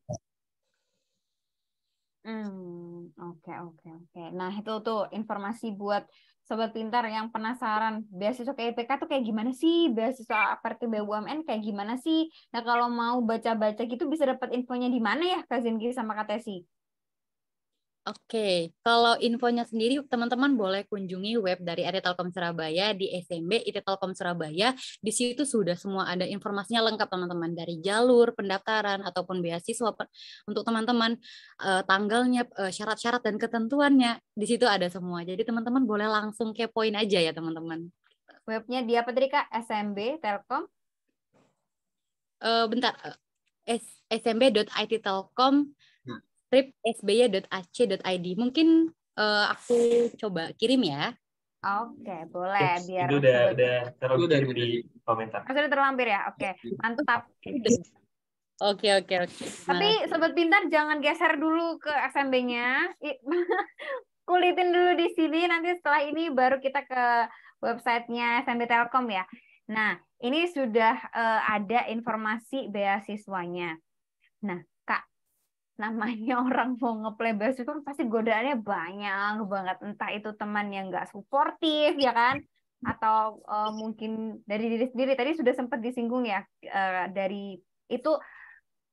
Hmm, oke oke oke. Nah itu tuh informasi buat sobat pintar yang penasaran beasiswa KPK tuh kayak gimana sih beasiswa seperti BUMN kayak gimana sih nah kalau mau baca-baca gitu bisa dapat infonya di mana ya Kak Zinki sama Kak Tesi Oke, kalau infonya sendiri teman-teman boleh kunjungi web dari RT Telkom Surabaya di SMB IT Telkom Surabaya. Di situ sudah semua ada informasinya lengkap teman-teman dari jalur pendaftaran ataupun beasiswa untuk teman-teman eh, tanggalnya, eh, syarat-syarat dan ketentuannya di situ ada semua. Jadi teman-teman boleh langsung kepoin aja ya teman-teman. Webnya dia apa tadi kak? SMB Telkom? Uh, bentar, smb.ittelkom.com trip.sby.ac.id. Mungkin uh, aku coba kirim ya. Oke, okay, boleh yes, biar itu udah terlalu udah terlampir di komentar. Sudah terlampir ya. Oke, okay. mantap. Oke, oke, oke. Tapi sobat pintar jangan geser dulu ke SMB-nya. Kulitin dulu di sini nanti setelah ini baru kita ke websitenya SMB Telkom ya. Nah, ini sudah uh, ada informasi beasiswanya. Nah, namanya orang mau ngeplay basket kan pasti godaannya banyak banget entah itu teman yang nggak suportif ya kan atau uh, mungkin dari diri sendiri tadi sudah sempat disinggung ya uh, dari itu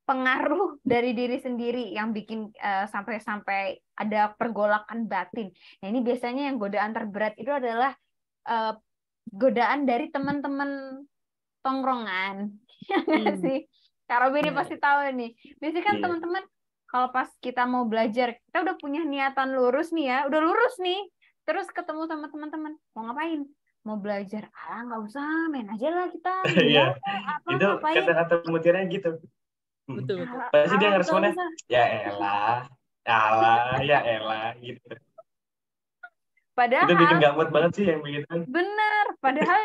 pengaruh dari diri sendiri yang bikin eh, sampai-sampai uh, ada pergolakan batin. Nah ini biasanya yang godaan terberat itu adalah uh, godaan dari teman-teman tongkrongan, ya hmm. ya sih? Karobi ini iya. pasti tahu nih. Biasanya kan yeah. teman-teman kalau pas kita mau belajar, kita udah punya niatan lurus nih ya, udah lurus nih. Terus ketemu sama teman-teman, mau ngapain? Mau belajar? Ah, nggak usah, main aja lah kita. Iya. Itu kata-kata mutiaranya gitu. Hmm. Betul, Pasti dia ngeresponnya, ya elah, ya elah, ya elah, gitu. Padahal itu bikin gak banget sih yang begitu. Kan. Bener, padahal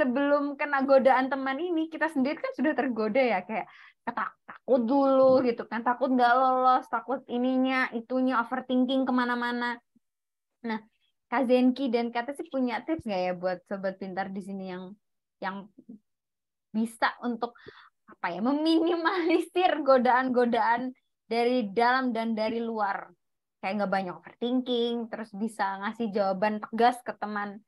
sebelum kena godaan teman ini kita sendiri kan sudah tergoda ya kayak ketak takut dulu hmm. gitu kan takut nggak lolos takut ininya itunya overthinking kemana-mana nah Kazenki dan kata sih punya tips nggak ya buat sobat pintar di sini yang yang bisa untuk apa ya meminimalisir godaan-godaan dari dalam dan dari luar kayak nggak banyak overthinking terus bisa ngasih jawaban tegas ke teman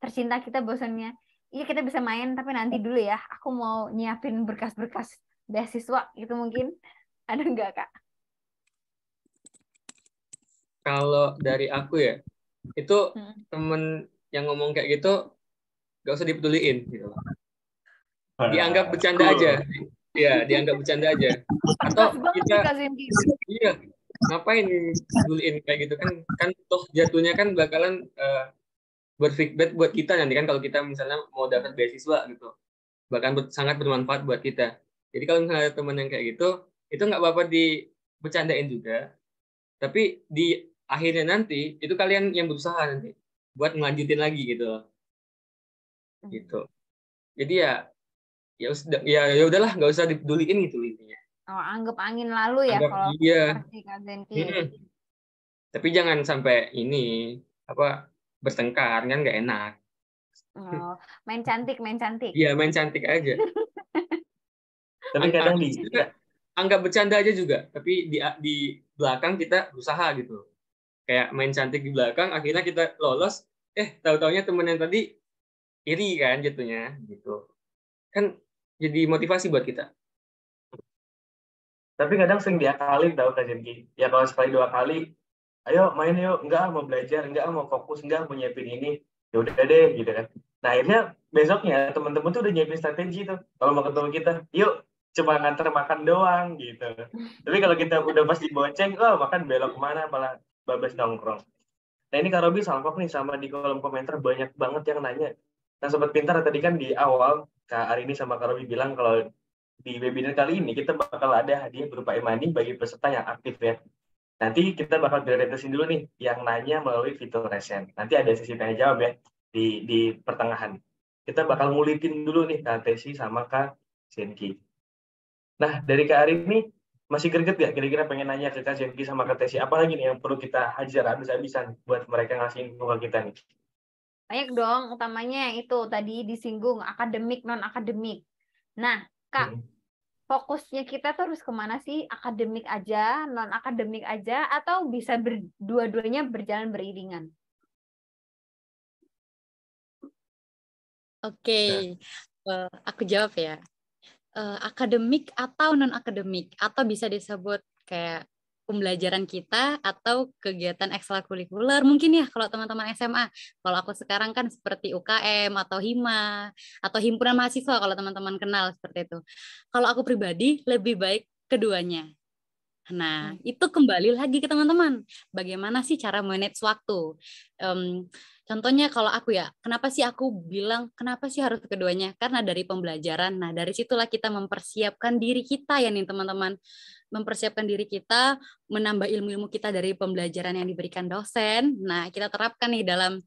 tercinta kita bosannya iya kita bisa main tapi nanti dulu ya aku mau nyiapin berkas-berkas beasiswa gitu mungkin ada nggak kak kalau dari aku ya itu hmm. temen yang ngomong kayak gitu gak usah dipeduliin gitu dianggap bercanda aja Iya, dianggap bercanda aja. Atau kita gitu. Iya. Ngapain peduliin kayak gitu kan kan toh jatuhnya kan bakalan uh, buat feedback buat kita nanti kan kalau kita misalnya mau dapat beasiswa gitu bahkan sangat bermanfaat buat kita jadi kalau misalnya ada teman yang kayak gitu itu nggak apa-apa di bercandain juga tapi di akhirnya nanti itu kalian yang berusaha nanti buat melanjutin lagi gitu gitu jadi ya ya udah ya ya udahlah nggak usah dipeduliin gitu intinya oh anggap angin lalu ya anggap, kalau iya. Hmm. tapi jangan sampai ini apa bertengkar kan nggak enak. Oh, main cantik, main cantik. Iya, main cantik aja. tapi kadang kadang di juga, anggap bercanda aja juga, tapi di di belakang kita berusaha gitu. Kayak main cantik di belakang, akhirnya kita lolos. Eh, tahu-taunya temen yang tadi iri kan jatuhnya gitu. Kan jadi motivasi buat kita. Tapi kadang sering diakalin tau Kak Jenki. Ya kalau sekali dua kali ayo main yuk enggak mau belajar enggak mau fokus enggak mau nyiapin ini ya udah deh gitu kan nah akhirnya besoknya teman-teman tuh udah nyiapin strategi tuh kalau mau ketemu kita yuk cuma nganter makan doang gitu tapi kalau kita udah pasti bonceng oh makan belok kemana malah babes nongkrong nah ini Kak Robi kok nih sama di kolom komentar banyak banget yang nanya nah sobat pintar tadi kan di awal Kak Arini sama Kak bilang kalau di webinar kali ini kita bakal ada hadiah berupa e bagi peserta yang aktif ya Nanti kita bakal prioritasin dulu nih yang nanya melalui fitur resen. Nanti ada sesi tanya jawab ya di, di pertengahan. Kita bakal ngulitin dulu nih Kak Tesi sama Kak Zenki. Nah, dari Kak Arif nih, masih greget ya kira-kira pengen nanya ke Kak Zenki sama Kak Tesi? Apa lagi nih yang perlu kita hajar habis-habisan buat mereka ngasih info ke kita nih? Banyak dong, utamanya yang itu tadi disinggung akademik non akademik. Nah, Kak, hmm fokusnya kita tuh harus kemana sih? Akademik aja, non akademik aja, atau bisa berdua duanya berjalan beriringan? Oke, okay. Ya. uh, eh, aku jawab ya. Uh, akademik atau non akademik atau bisa disebut kayak pembelajaran kita atau kegiatan ekstrakurikuler mungkin ya kalau teman-teman SMA. Kalau aku sekarang kan seperti UKM atau HIMA atau himpunan mahasiswa kalau teman-teman kenal seperti itu. Kalau aku pribadi lebih baik keduanya. Nah, hmm. itu kembali lagi ke teman-teman. Bagaimana sih cara manage waktu? Um, contohnya kalau aku ya, kenapa sih aku bilang kenapa sih harus keduanya? Karena dari pembelajaran. Nah, dari situlah kita mempersiapkan diri kita ya nih teman-teman. Mempersiapkan diri kita, menambah ilmu-ilmu kita dari pembelajaran yang diberikan dosen. Nah, kita terapkan nih dalam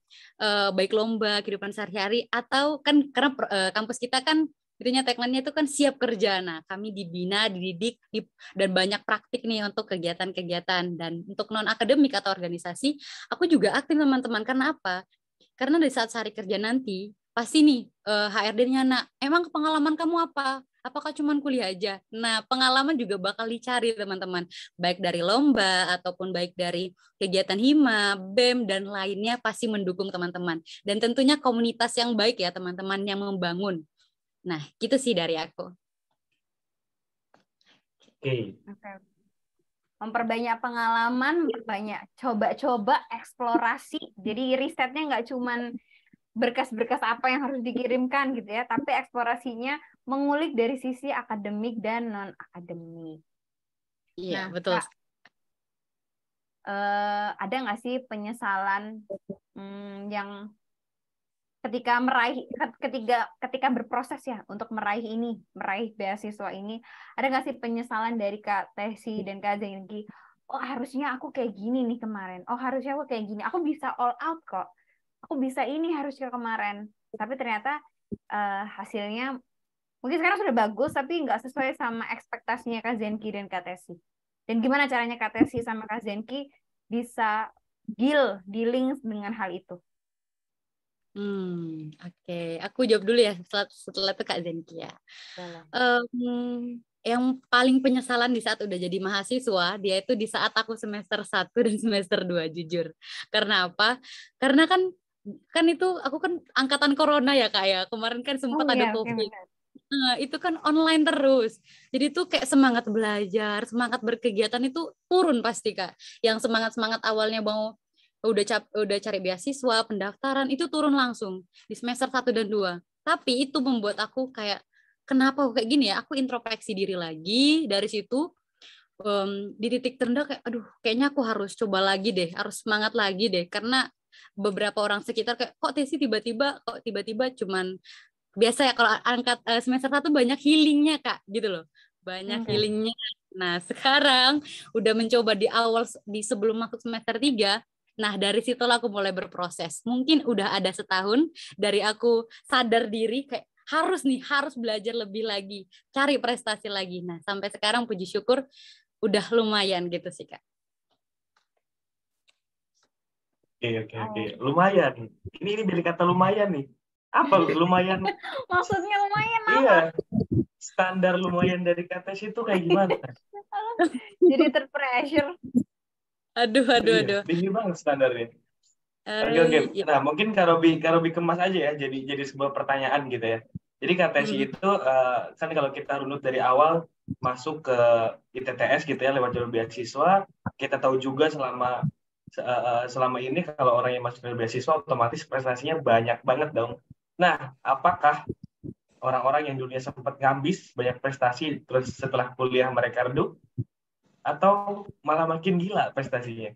uh, baik lomba kehidupan sehari-hari atau kan karena uh, kampus kita kan Itunya tagline-nya itu kan siap kerja. Nah, kami dibina, dididik, dip, dan banyak praktik nih untuk kegiatan-kegiatan. Dan untuk non-akademik atau organisasi, aku juga aktif teman-teman. Karena apa? Karena dari saat sehari kerja nanti, pasti nih eh, HRD-nya, nak, emang pengalaman kamu apa? apakah cuma kuliah aja? Nah, pengalaman juga bakal dicari teman-teman, baik dari lomba ataupun baik dari kegiatan hima, BEM dan lainnya pasti mendukung teman-teman. Dan tentunya komunitas yang baik ya teman-teman yang membangun. Nah, gitu sih dari aku. Oke. Okay. Memperbanyak pengalaman, memperbanyak coba-coba eksplorasi. Jadi risetnya nggak cuma berkas-berkas apa yang harus dikirimkan gitu ya, tapi eksplorasinya mengulik dari sisi akademik dan non akademik. Iya nah, betul. Kak, uh, ada nggak sih penyesalan um, yang ketika meraih ketika ketika berproses ya untuk meraih ini meraih beasiswa ini ada nggak sih penyesalan dari kak Tesi dan kak Zenki oh harusnya aku kayak gini nih kemarin oh harusnya aku kayak gini aku bisa all out kok aku bisa ini harusnya kemarin tapi ternyata uh, hasilnya mungkin sekarang sudah bagus tapi nggak sesuai sama ekspektasinya kak Zenki dan kak Tesi dan gimana caranya kak Tesi sama kak Zenki bisa deal dealing dengan hal itu Hmm, oke. Okay. Aku jawab dulu ya setelah, setelah itu Kak ya. Um, yang paling penyesalan di saat udah jadi mahasiswa, dia itu di saat aku semester 1 dan semester 2 jujur. Karena apa? Karena kan kan itu aku kan angkatan corona ya Kak ya. Kemarin kan sempat oh, ada iya, Covid. Iya, Nah, itu kan online terus. Jadi tuh kayak semangat belajar, semangat berkegiatan itu turun pasti Kak. Yang semangat-semangat awalnya mau udah cap udah cari beasiswa pendaftaran itu turun langsung di semester 1 dan 2 tapi itu membuat aku kayak kenapa aku kayak gini ya aku introspeksi diri lagi dari situ um, di titik terendah kayak aduh kayaknya aku harus coba lagi deh harus semangat lagi deh karena beberapa orang sekitar kayak kok tesi tiba-tiba kok tiba-tiba cuman biasa ya kalau angkat eh, semester satu banyak healingnya kak gitu loh banyak hmm. healingnya nah sekarang udah mencoba di awal di sebelum masuk semester 3 Nah, dari situlah aku mulai berproses. Mungkin udah ada setahun dari aku sadar diri kayak harus nih, harus belajar lebih lagi, cari prestasi lagi. Nah, sampai sekarang puji syukur udah lumayan gitu sih, Kak. Oke, oke, oke. Lumayan. Ini ini dari kata lumayan nih. Apa lumayan? Maksudnya lumayan apa? Iya. Standar lumayan dari kata situ kayak gimana? Jadi terpressure. Aduh, aduh, iya, aduh. Tinggi banget standarnya. Uh, oke, oke. Iya. Nah, mungkin Karobi Karobi kemas aja ya jadi jadi sebuah pertanyaan gitu ya. Jadi Kartesi hmm. itu uh, kan kalau kita runut dari awal masuk ke ITTS gitu ya lewat jalur beasiswa, kita tahu juga selama uh, selama ini kalau orang yang masuk jalur beasiswa otomatis prestasinya banyak banget dong. Nah, apakah orang-orang yang dulunya sempat ngabis banyak prestasi terus setelah kuliah mereka redup atau malah makin gila prestasinya?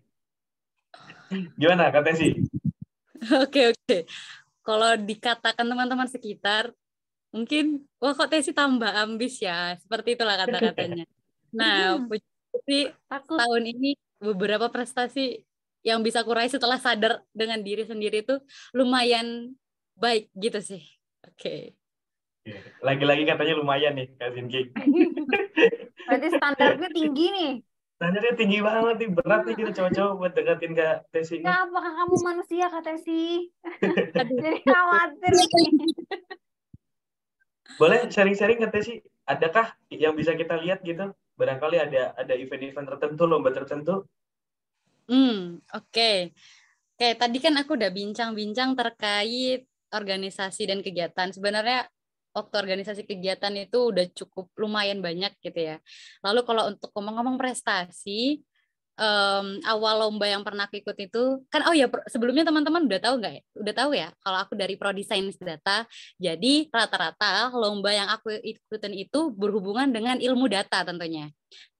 Gimana katanya sih? Oke oke. Kalau dikatakan teman-teman sekitar, mungkin wah kok Tesi tambah ambis ya, seperti itulah kata-katanya. Nah, hmm. puji aku tahun ini beberapa prestasi yang bisa aku raih setelah sadar dengan diri sendiri itu lumayan baik gitu sih. Oke. Okay. Lagi-lagi katanya lumayan nih Kak Zinki. Berarti standarnya tinggi nih. Standarnya tinggi banget nih, berat nih kita coba-coba buat deketin Kak Tesi. Nah, apakah kamu manusia Kak Tesi? Jadi khawatir nih. Boleh sharing-sharing Kak Tesi, adakah yang bisa kita lihat gitu? Barangkali ada ada event-event tertentu, lomba tertentu? Hmm, oke. Okay. Oke, tadi kan aku udah bincang-bincang terkait organisasi dan kegiatan. Sebenarnya waktu organisasi kegiatan itu udah cukup lumayan banyak gitu ya. Lalu kalau untuk ngomong-ngomong prestasi, um, awal lomba yang pernah aku ikut itu kan oh ya sebelumnya teman-teman udah tahu nggak ya? Udah tahu ya kalau aku dari prodi sains data. Jadi rata-rata lomba yang aku ikutin itu berhubungan dengan ilmu data tentunya.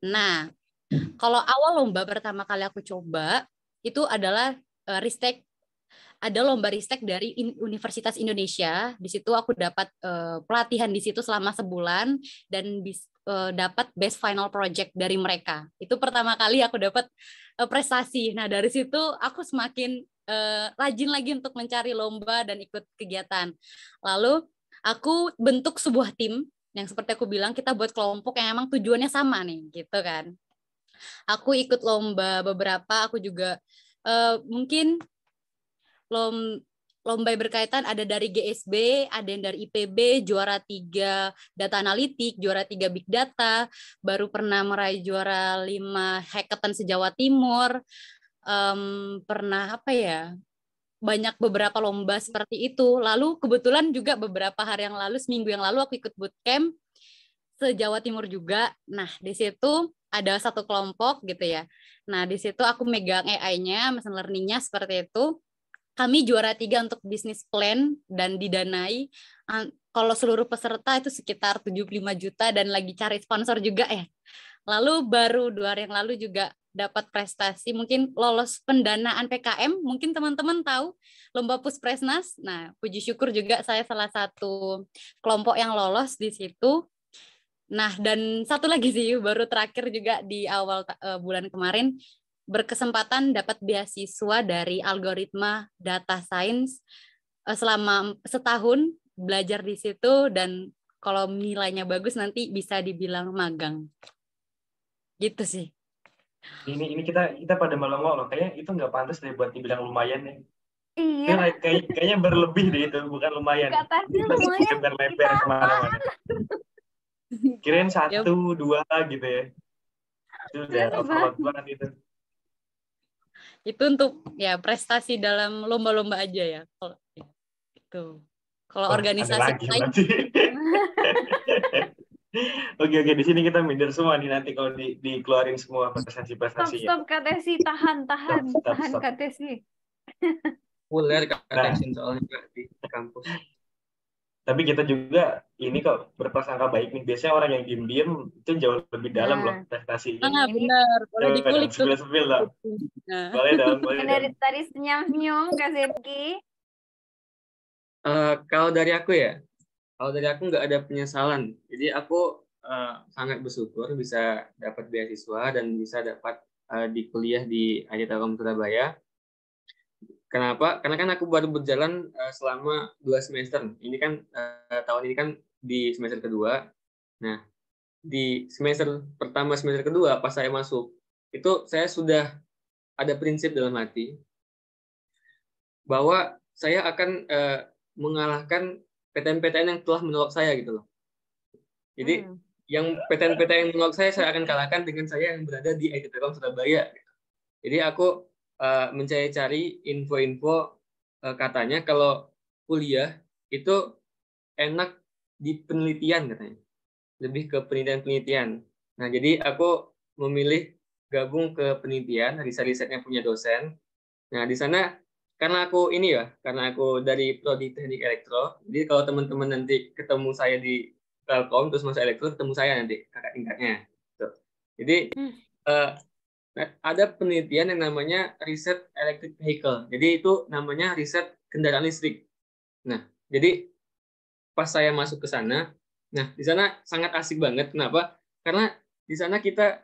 Nah, hmm. kalau awal lomba pertama kali aku coba itu adalah uh, Ristek ada lomba ristek dari Universitas Indonesia. Di situ aku dapat uh, pelatihan di situ selama sebulan dan bis, uh, dapat best final project dari mereka. Itu pertama kali aku dapat uh, prestasi. Nah, dari situ aku semakin uh, rajin lagi untuk mencari lomba dan ikut kegiatan. Lalu aku bentuk sebuah tim yang seperti aku bilang kita buat kelompok yang emang tujuannya sama nih gitu kan aku ikut lomba beberapa aku juga uh, mungkin lom lomba berkaitan ada dari GSB, ada yang dari IPB, juara tiga data analitik, juara tiga big data, baru pernah meraih juara lima hackathon sejawa timur, um, pernah apa ya, banyak beberapa lomba seperti itu. Lalu kebetulan juga beberapa hari yang lalu, seminggu yang lalu aku ikut bootcamp sejawa Timur juga. Nah, di situ ada satu kelompok gitu ya. Nah, di situ aku megang AI-nya, machine learning-nya seperti itu kami juara tiga untuk bisnis plan dan didanai kalau seluruh peserta itu sekitar 75 juta dan lagi cari sponsor juga ya. Lalu baru dua hari yang lalu juga dapat prestasi mungkin lolos pendanaan PKM mungkin teman-teman tahu lomba puspresnas nah puji syukur juga saya salah satu kelompok yang lolos di situ nah dan satu lagi sih baru terakhir juga di awal eh, bulan kemarin berkesempatan dapat beasiswa dari algoritma data science eh, selama setahun belajar di situ dan kalau nilainya bagus nanti bisa dibilang magang gitu sih ini ini kita kita pada melongo loh kayaknya itu nggak pantas deh buat dibilang lumayan ya Iya. Kayak, kayak, kayaknya berlebih deh itu, bukan lumayan. Katanya lumayan. kemana-mana. Kirain satu, yep. dua gitu ya. Itu udah iya, overload banget itu itu untuk ya prestasi dalam lomba-lomba aja ya kalau itu kalau oh, organisasi lagi. Oke oke di sini kita minder semua nih nanti kalau di, dikeluarin semua prestasi prestasi. Ya. Stop stop katesi tahan tahan stop, stop, tahan stop. tahan katesi. Kuler soalnya di kampus tapi kita juga ini kok berprasangka baik nih biasanya orang yang diem diem itu jauh lebih dalam nah. loh ini nah, benar boleh dikulik tuh nah. boleh dong boleh dari tadi senyum senyum kak uh, kalau dari aku ya kalau dari aku nggak ada penyesalan jadi aku uh, sangat bersyukur bisa dapat beasiswa dan bisa dapat uh, di kuliah di Ajit Alkom Surabaya Kenapa? Karena kan aku baru berjalan uh, selama dua semester. Ini kan uh, tahun ini kan di semester kedua. Nah, di semester pertama semester kedua pas saya masuk itu saya sudah ada prinsip dalam hati bahwa saya akan uh, mengalahkan PTN-PTN yang telah menolak saya gitu loh. Jadi hmm. yang PTN-PTN yang menolak saya saya akan kalahkan dengan saya yang berada di IT sudah Surabaya. Gitu. Jadi aku uh, mencari-cari info-info eh, katanya kalau kuliah itu enak di penelitian katanya. Lebih ke penelitian-penelitian. Nah, jadi aku memilih gabung ke penelitian, riset risetnya punya dosen. Nah, di sana karena aku ini ya, karena aku dari prodi teknik elektro, jadi kalau teman-teman nanti ketemu saya di Telkom terus masuk elektro ketemu saya nanti kakak tingkatnya. Gitu. Jadi hmm. Eh, Nah, ada penelitian yang namanya riset electric vehicle. Jadi itu namanya riset kendaraan listrik. Nah, jadi pas saya masuk ke sana, nah di sana sangat asik banget. Kenapa? Karena di sana kita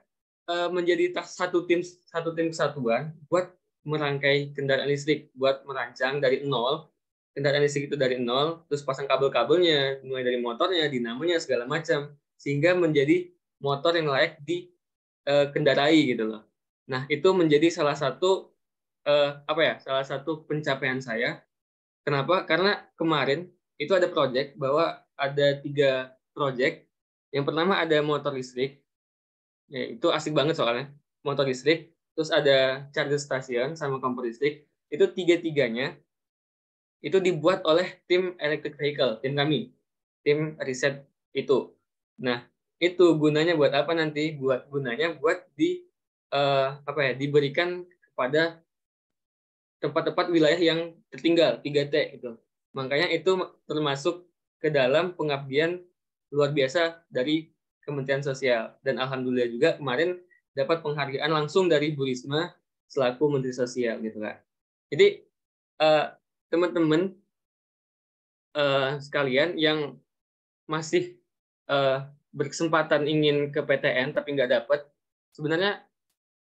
eh, menjadi satu tim satu tim kesatuan buat merangkai kendaraan listrik, buat merancang dari nol kendaraan listrik itu dari nol, terus pasang kabel-kabelnya, mulai dari motornya, dinamonya segala macam, sehingga menjadi motor yang layak dikendarai eh, gitu loh. Nah, itu menjadi salah satu eh, apa ya? Salah satu pencapaian saya. Kenapa? Karena kemarin itu ada project bahwa ada tiga project. Yang pertama ada motor listrik. Ya, itu asik banget soalnya. Motor listrik, terus ada charger station sama kompor listrik. Itu tiga-tiganya itu dibuat oleh tim electric vehicle, tim kami, tim riset itu. Nah, itu gunanya buat apa nanti? Buat gunanya buat di uh, apa ya diberikan kepada tempat-tempat wilayah yang tertinggal 3T gitu. Makanya itu termasuk ke dalam pengabdian luar biasa dari Kementerian Sosial dan alhamdulillah juga kemarin dapat penghargaan langsung dari Bu Risma selaku Menteri Sosial gitu kan. Jadi uh, teman-teman uh, sekalian yang masih uh, berkesempatan ingin ke PTN tapi nggak dapat, sebenarnya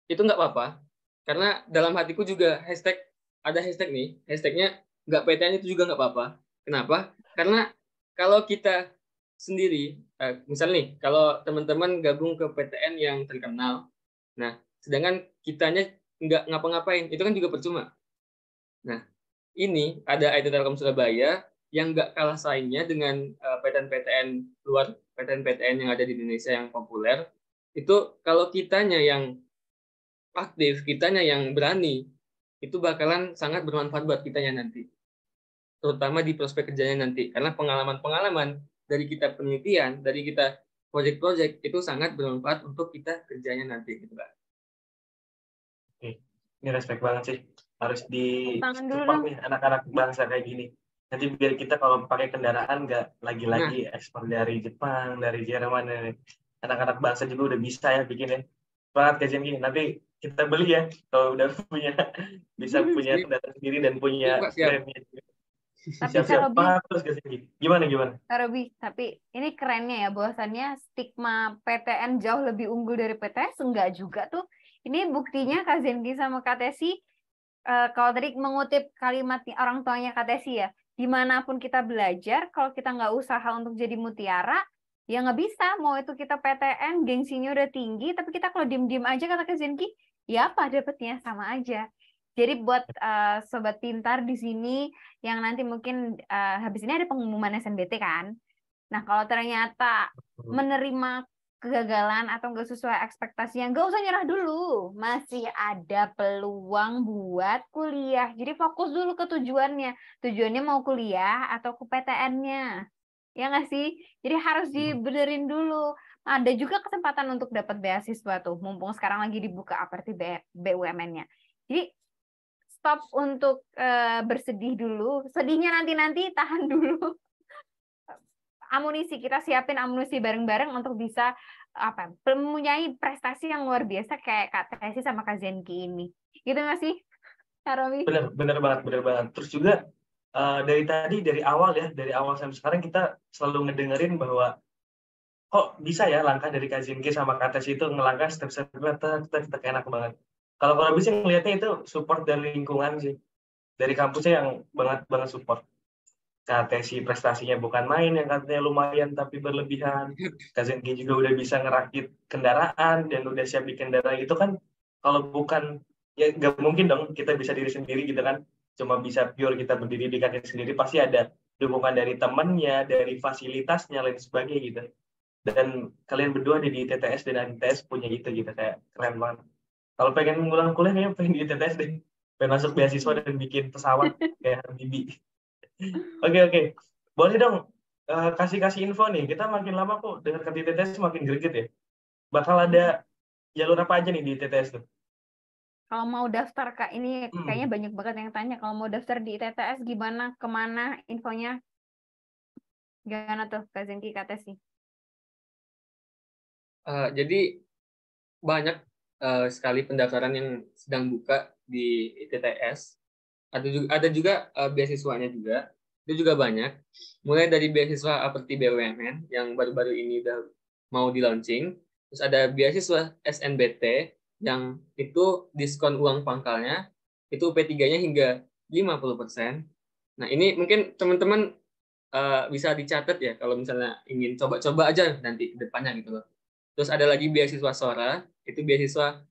itu nggak apa-apa karena dalam hatiku juga hashtag ada hashtag nih hashtagnya nggak PTN itu juga nggak apa-apa kenapa karena kalau kita sendiri eh, misalnya nih kalau teman-teman gabung ke PTN yang terkenal nah sedangkan kitanya nggak ngapa-ngapain itu kan juga percuma nah ini ada IT Telkom Surabaya yang nggak kalah saingnya dengan eh, PTN-PTN luar PTN-PTN yang ada di Indonesia yang populer itu kalau kitanya yang aktif, kitanya yang berani, itu bakalan sangat bermanfaat buat kitanya nanti. Terutama di prospek kerjanya nanti. Karena pengalaman-pengalaman dari kita penelitian, dari kita project-project itu sangat bermanfaat untuk kita kerjanya nanti gitu kan. ini respect banget sih. Harus di nih anak-anak bangsa kayak gini. Nanti biar kita kalau pakai kendaraan nggak lagi-lagi nah. ekspor dari Jepang, dari Jerman, anak-anak bangsa juga udah bisa ya bikin ya semangat Kak Jengki. Nanti kita beli ya kalau udah punya bisa hmm, punya kendaraan iya. sendiri dan punya remnya ya. tapi siap terus ke Gimana gimana? Tarobi, tapi ini kerennya ya bahwasannya stigma PTN jauh lebih unggul dari PTS enggak juga tuh. Ini buktinya Kak Zengi sama Kak Tesi eh, kalau tadi mengutip kalimat orang tuanya Kak Tesi ya, dimanapun kita belajar, kalau kita nggak usaha untuk jadi mutiara, Ya nggak bisa, mau itu kita PTN, gengsinya udah tinggi, tapi kita kalau diem-diem aja kata Zenki, ya apa dapatnya sama aja. Jadi buat uh, sobat pintar di sini yang nanti mungkin uh, habis ini ada pengumuman SNBT kan. Nah kalau ternyata menerima kegagalan atau nggak sesuai ekspektasi yang nggak usah nyerah dulu. Masih ada peluang buat kuliah. Jadi fokus dulu ke tujuannya. Tujuannya mau kuliah atau ke PTN-nya ya nggak sih? Jadi harus hmm. dibenerin dulu. Ada juga kesempatan untuk dapat beasiswa tuh, mumpung sekarang lagi dibuka aperti BUMN-nya. Jadi stop untuk uh, bersedih dulu. Sedihnya nanti-nanti tahan dulu. amunisi kita siapin amunisi bareng-bareng untuk bisa apa mempunyai prestasi yang luar biasa kayak Kak Tesi sama Kak Zenki ini. Gitu nggak sih? Kak Romi? Bener, bener banget, bener banget. Terus juga Eh, dari tadi dari awal ya dari awal sampai sekarang kita selalu ngedengerin bahwa kok bisa ya langkah dari Kazimki sama Kates itu ngelangkah step-stepnya kita kayak enak banget. Kalau kalau bisa melihatnya itu support dari lingkungan sih. Dari kampusnya yang banget banget support. Katesi prestasinya bukan main yang katanya lumayan tapi berlebihan. Kazenki juga udah bisa ngerakit kendaraan dan udah siap bikin kendaraan itu kan kalau bukan ya nggak mungkin dong kita bisa diri sendiri gitu kan cuma bisa pure kita berdiri di kaki sendiri pasti ada dukungan dari temennya, dari fasilitasnya, lain sebagainya gitu. Dan kalian berdua ada di TTS dan ITS punya itu gitu kayak keren banget. Kalau pengen mengulang kuliah kayak pengen di TTS deh. Pengen masuk beasiswa dan bikin pesawat kayak Bibi. Oke oke. Okay. Boleh dong eh, kasih-kasih uh, info nih. Kita makin lama kok dengar ke TTS makin greget ya. Bakal ada jalur apa aja nih di TTS tuh? kalau mau daftar kak ini kayaknya hmm. banyak banget yang tanya kalau mau daftar di TTS gimana kemana infonya gimana tuh kak Zenki kata sih? Eh, uh, jadi banyak uh, sekali pendaftaran yang sedang buka di TTS. ada juga ada juga uh, beasiswanya juga itu juga banyak mulai dari beasiswa seperti BUMN yang baru-baru ini udah mau di launching terus ada beasiswa SNBT yang itu diskon uang pangkalnya itu P3-nya hingga 50%. Nah, ini mungkin teman-teman uh, bisa dicatat ya kalau misalnya ingin coba-coba aja nanti ke depannya gitu loh. Terus ada lagi beasiswa Sora, itu beasiswa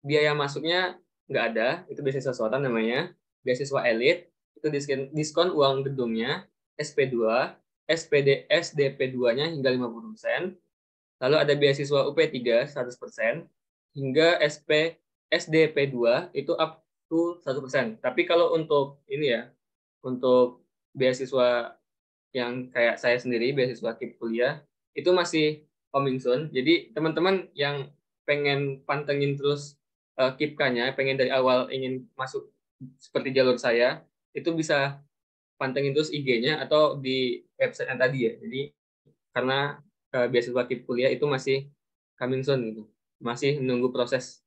biaya masuknya nggak ada, itu beasiswa Sora namanya. Beasiswa elit, itu diskon, diskon uang gedungnya, SP2, SPD, SDP2-nya hingga 50%. Lalu ada beasiswa UP3, 100% hingga SP SDP2 itu up to 1%. Tapi kalau untuk ini ya, untuk beasiswa yang kayak saya sendiri, beasiswa KIP kuliah, itu masih coming soon. Jadi teman-teman yang pengen pantengin terus uh, eh, KIPK-nya, pengen dari awal ingin masuk seperti jalur saya, itu bisa pantengin terus IG-nya atau di website yang tadi ya. Jadi karena uh, beasiswa KIP kuliah itu masih coming soon gitu masih menunggu proses.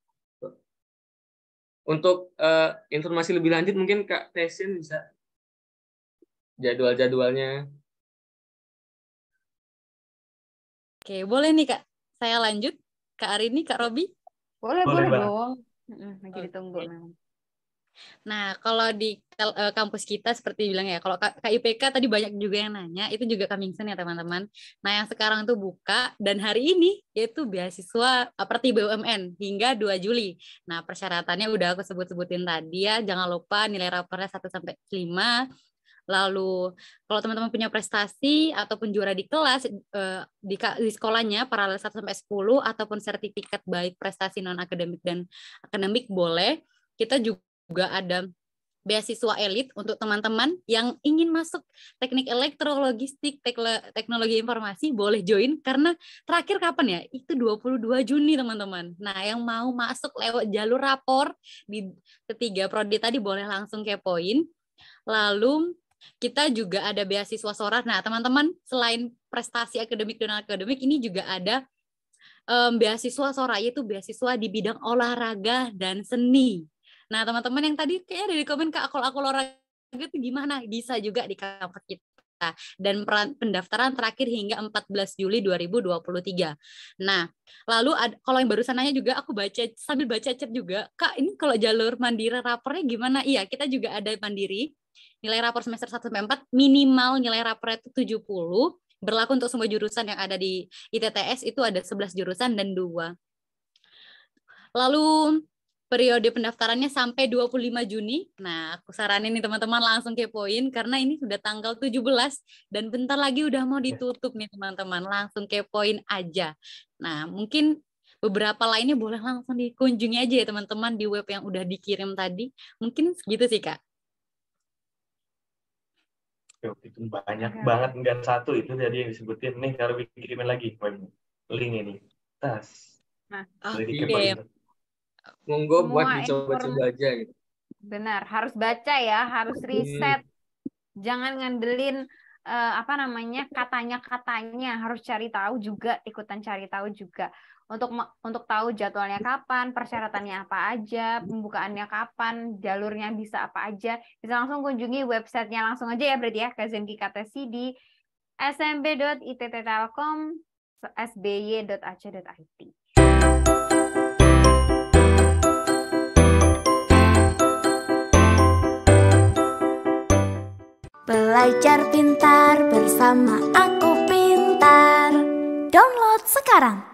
Untuk uh, informasi lebih lanjut mungkin Kak Tesin bisa jadwal-jadwalnya. Oke, boleh nih Kak. Saya lanjut. Kak Arini, Kak Robi. Boleh, boleh, boleh dong. Lagi okay. Nah, kalau di eh, kampus kita seperti bilang ya, kalau KIPK tadi banyak juga yang nanya, itu juga coming soon ya teman-teman. Nah, yang sekarang itu buka dan hari ini yaitu beasiswa seperti eh, BUMN hingga 2 Juli. Nah, persyaratannya udah aku sebut-sebutin tadi ya, jangan lupa nilai rapornya 1 sampai 5. Lalu kalau teman-teman punya prestasi ataupun juara di kelas eh, di, di sekolahnya paralel 1 sampai 10 ataupun sertifikat baik prestasi non akademik dan akademik boleh kita juga juga ada beasiswa elit untuk teman-teman yang ingin masuk teknik elektrologistik, teknologi informasi boleh join karena terakhir kapan ya? Itu 22 Juni teman-teman. Nah, yang mau masuk lewat jalur rapor di ketiga prodi tadi boleh langsung kepoin. Lalu kita juga ada beasiswa sorat. Nah, teman-teman, selain prestasi akademik dan akademik ini juga ada um, beasiswa Soraya yaitu beasiswa di bidang olahraga dan seni. Nah, teman-teman yang tadi kayaknya dari komen ke akul-akul olahraga itu gimana? Bisa juga di kamar kita dan pendaftaran terakhir hingga 14 Juli 2023. Nah, lalu ada, kalau yang barusan nanya juga aku baca sambil baca chat juga, Kak, ini kalau jalur mandiri rapornya gimana? Iya, kita juga ada mandiri. Nilai rapor semester 1 sampai 4 minimal nilai rapor itu 70, berlaku untuk semua jurusan yang ada di ITTS itu ada 11 jurusan dan dua. Lalu periode pendaftarannya sampai 25 Juni. Nah, aku saranin nih teman-teman langsung kepoin karena ini sudah tanggal 17 dan bentar lagi udah mau ya. ditutup nih teman-teman. Langsung kepoin aja. Nah, mungkin beberapa lainnya boleh langsung dikunjungi aja ya teman-teman di web yang udah dikirim tadi. Mungkin segitu sih, Kak. Itu banyak ya. banget, nggak satu itu tadi yang disebutin. Nih, kalau dikirimin lagi link ini. Tas. Nah, oke monggo buat dicoba-coba aja gitu. Benar, harus baca ya, harus hmm. riset. Hmm. Jangan ngandelin uh, apa namanya katanya-katanya, harus cari tahu juga, ikutan cari tahu juga. Untuk untuk tahu jadwalnya kapan, persyaratannya apa aja, pembukaannya kapan, jalurnya bisa apa aja. Bisa langsung kunjungi websitenya langsung aja ya berarti ya ke Zenki KTC di smb.ittelkom sby.ac.it. Belajar pintar bersama aku pintar. Download sekarang.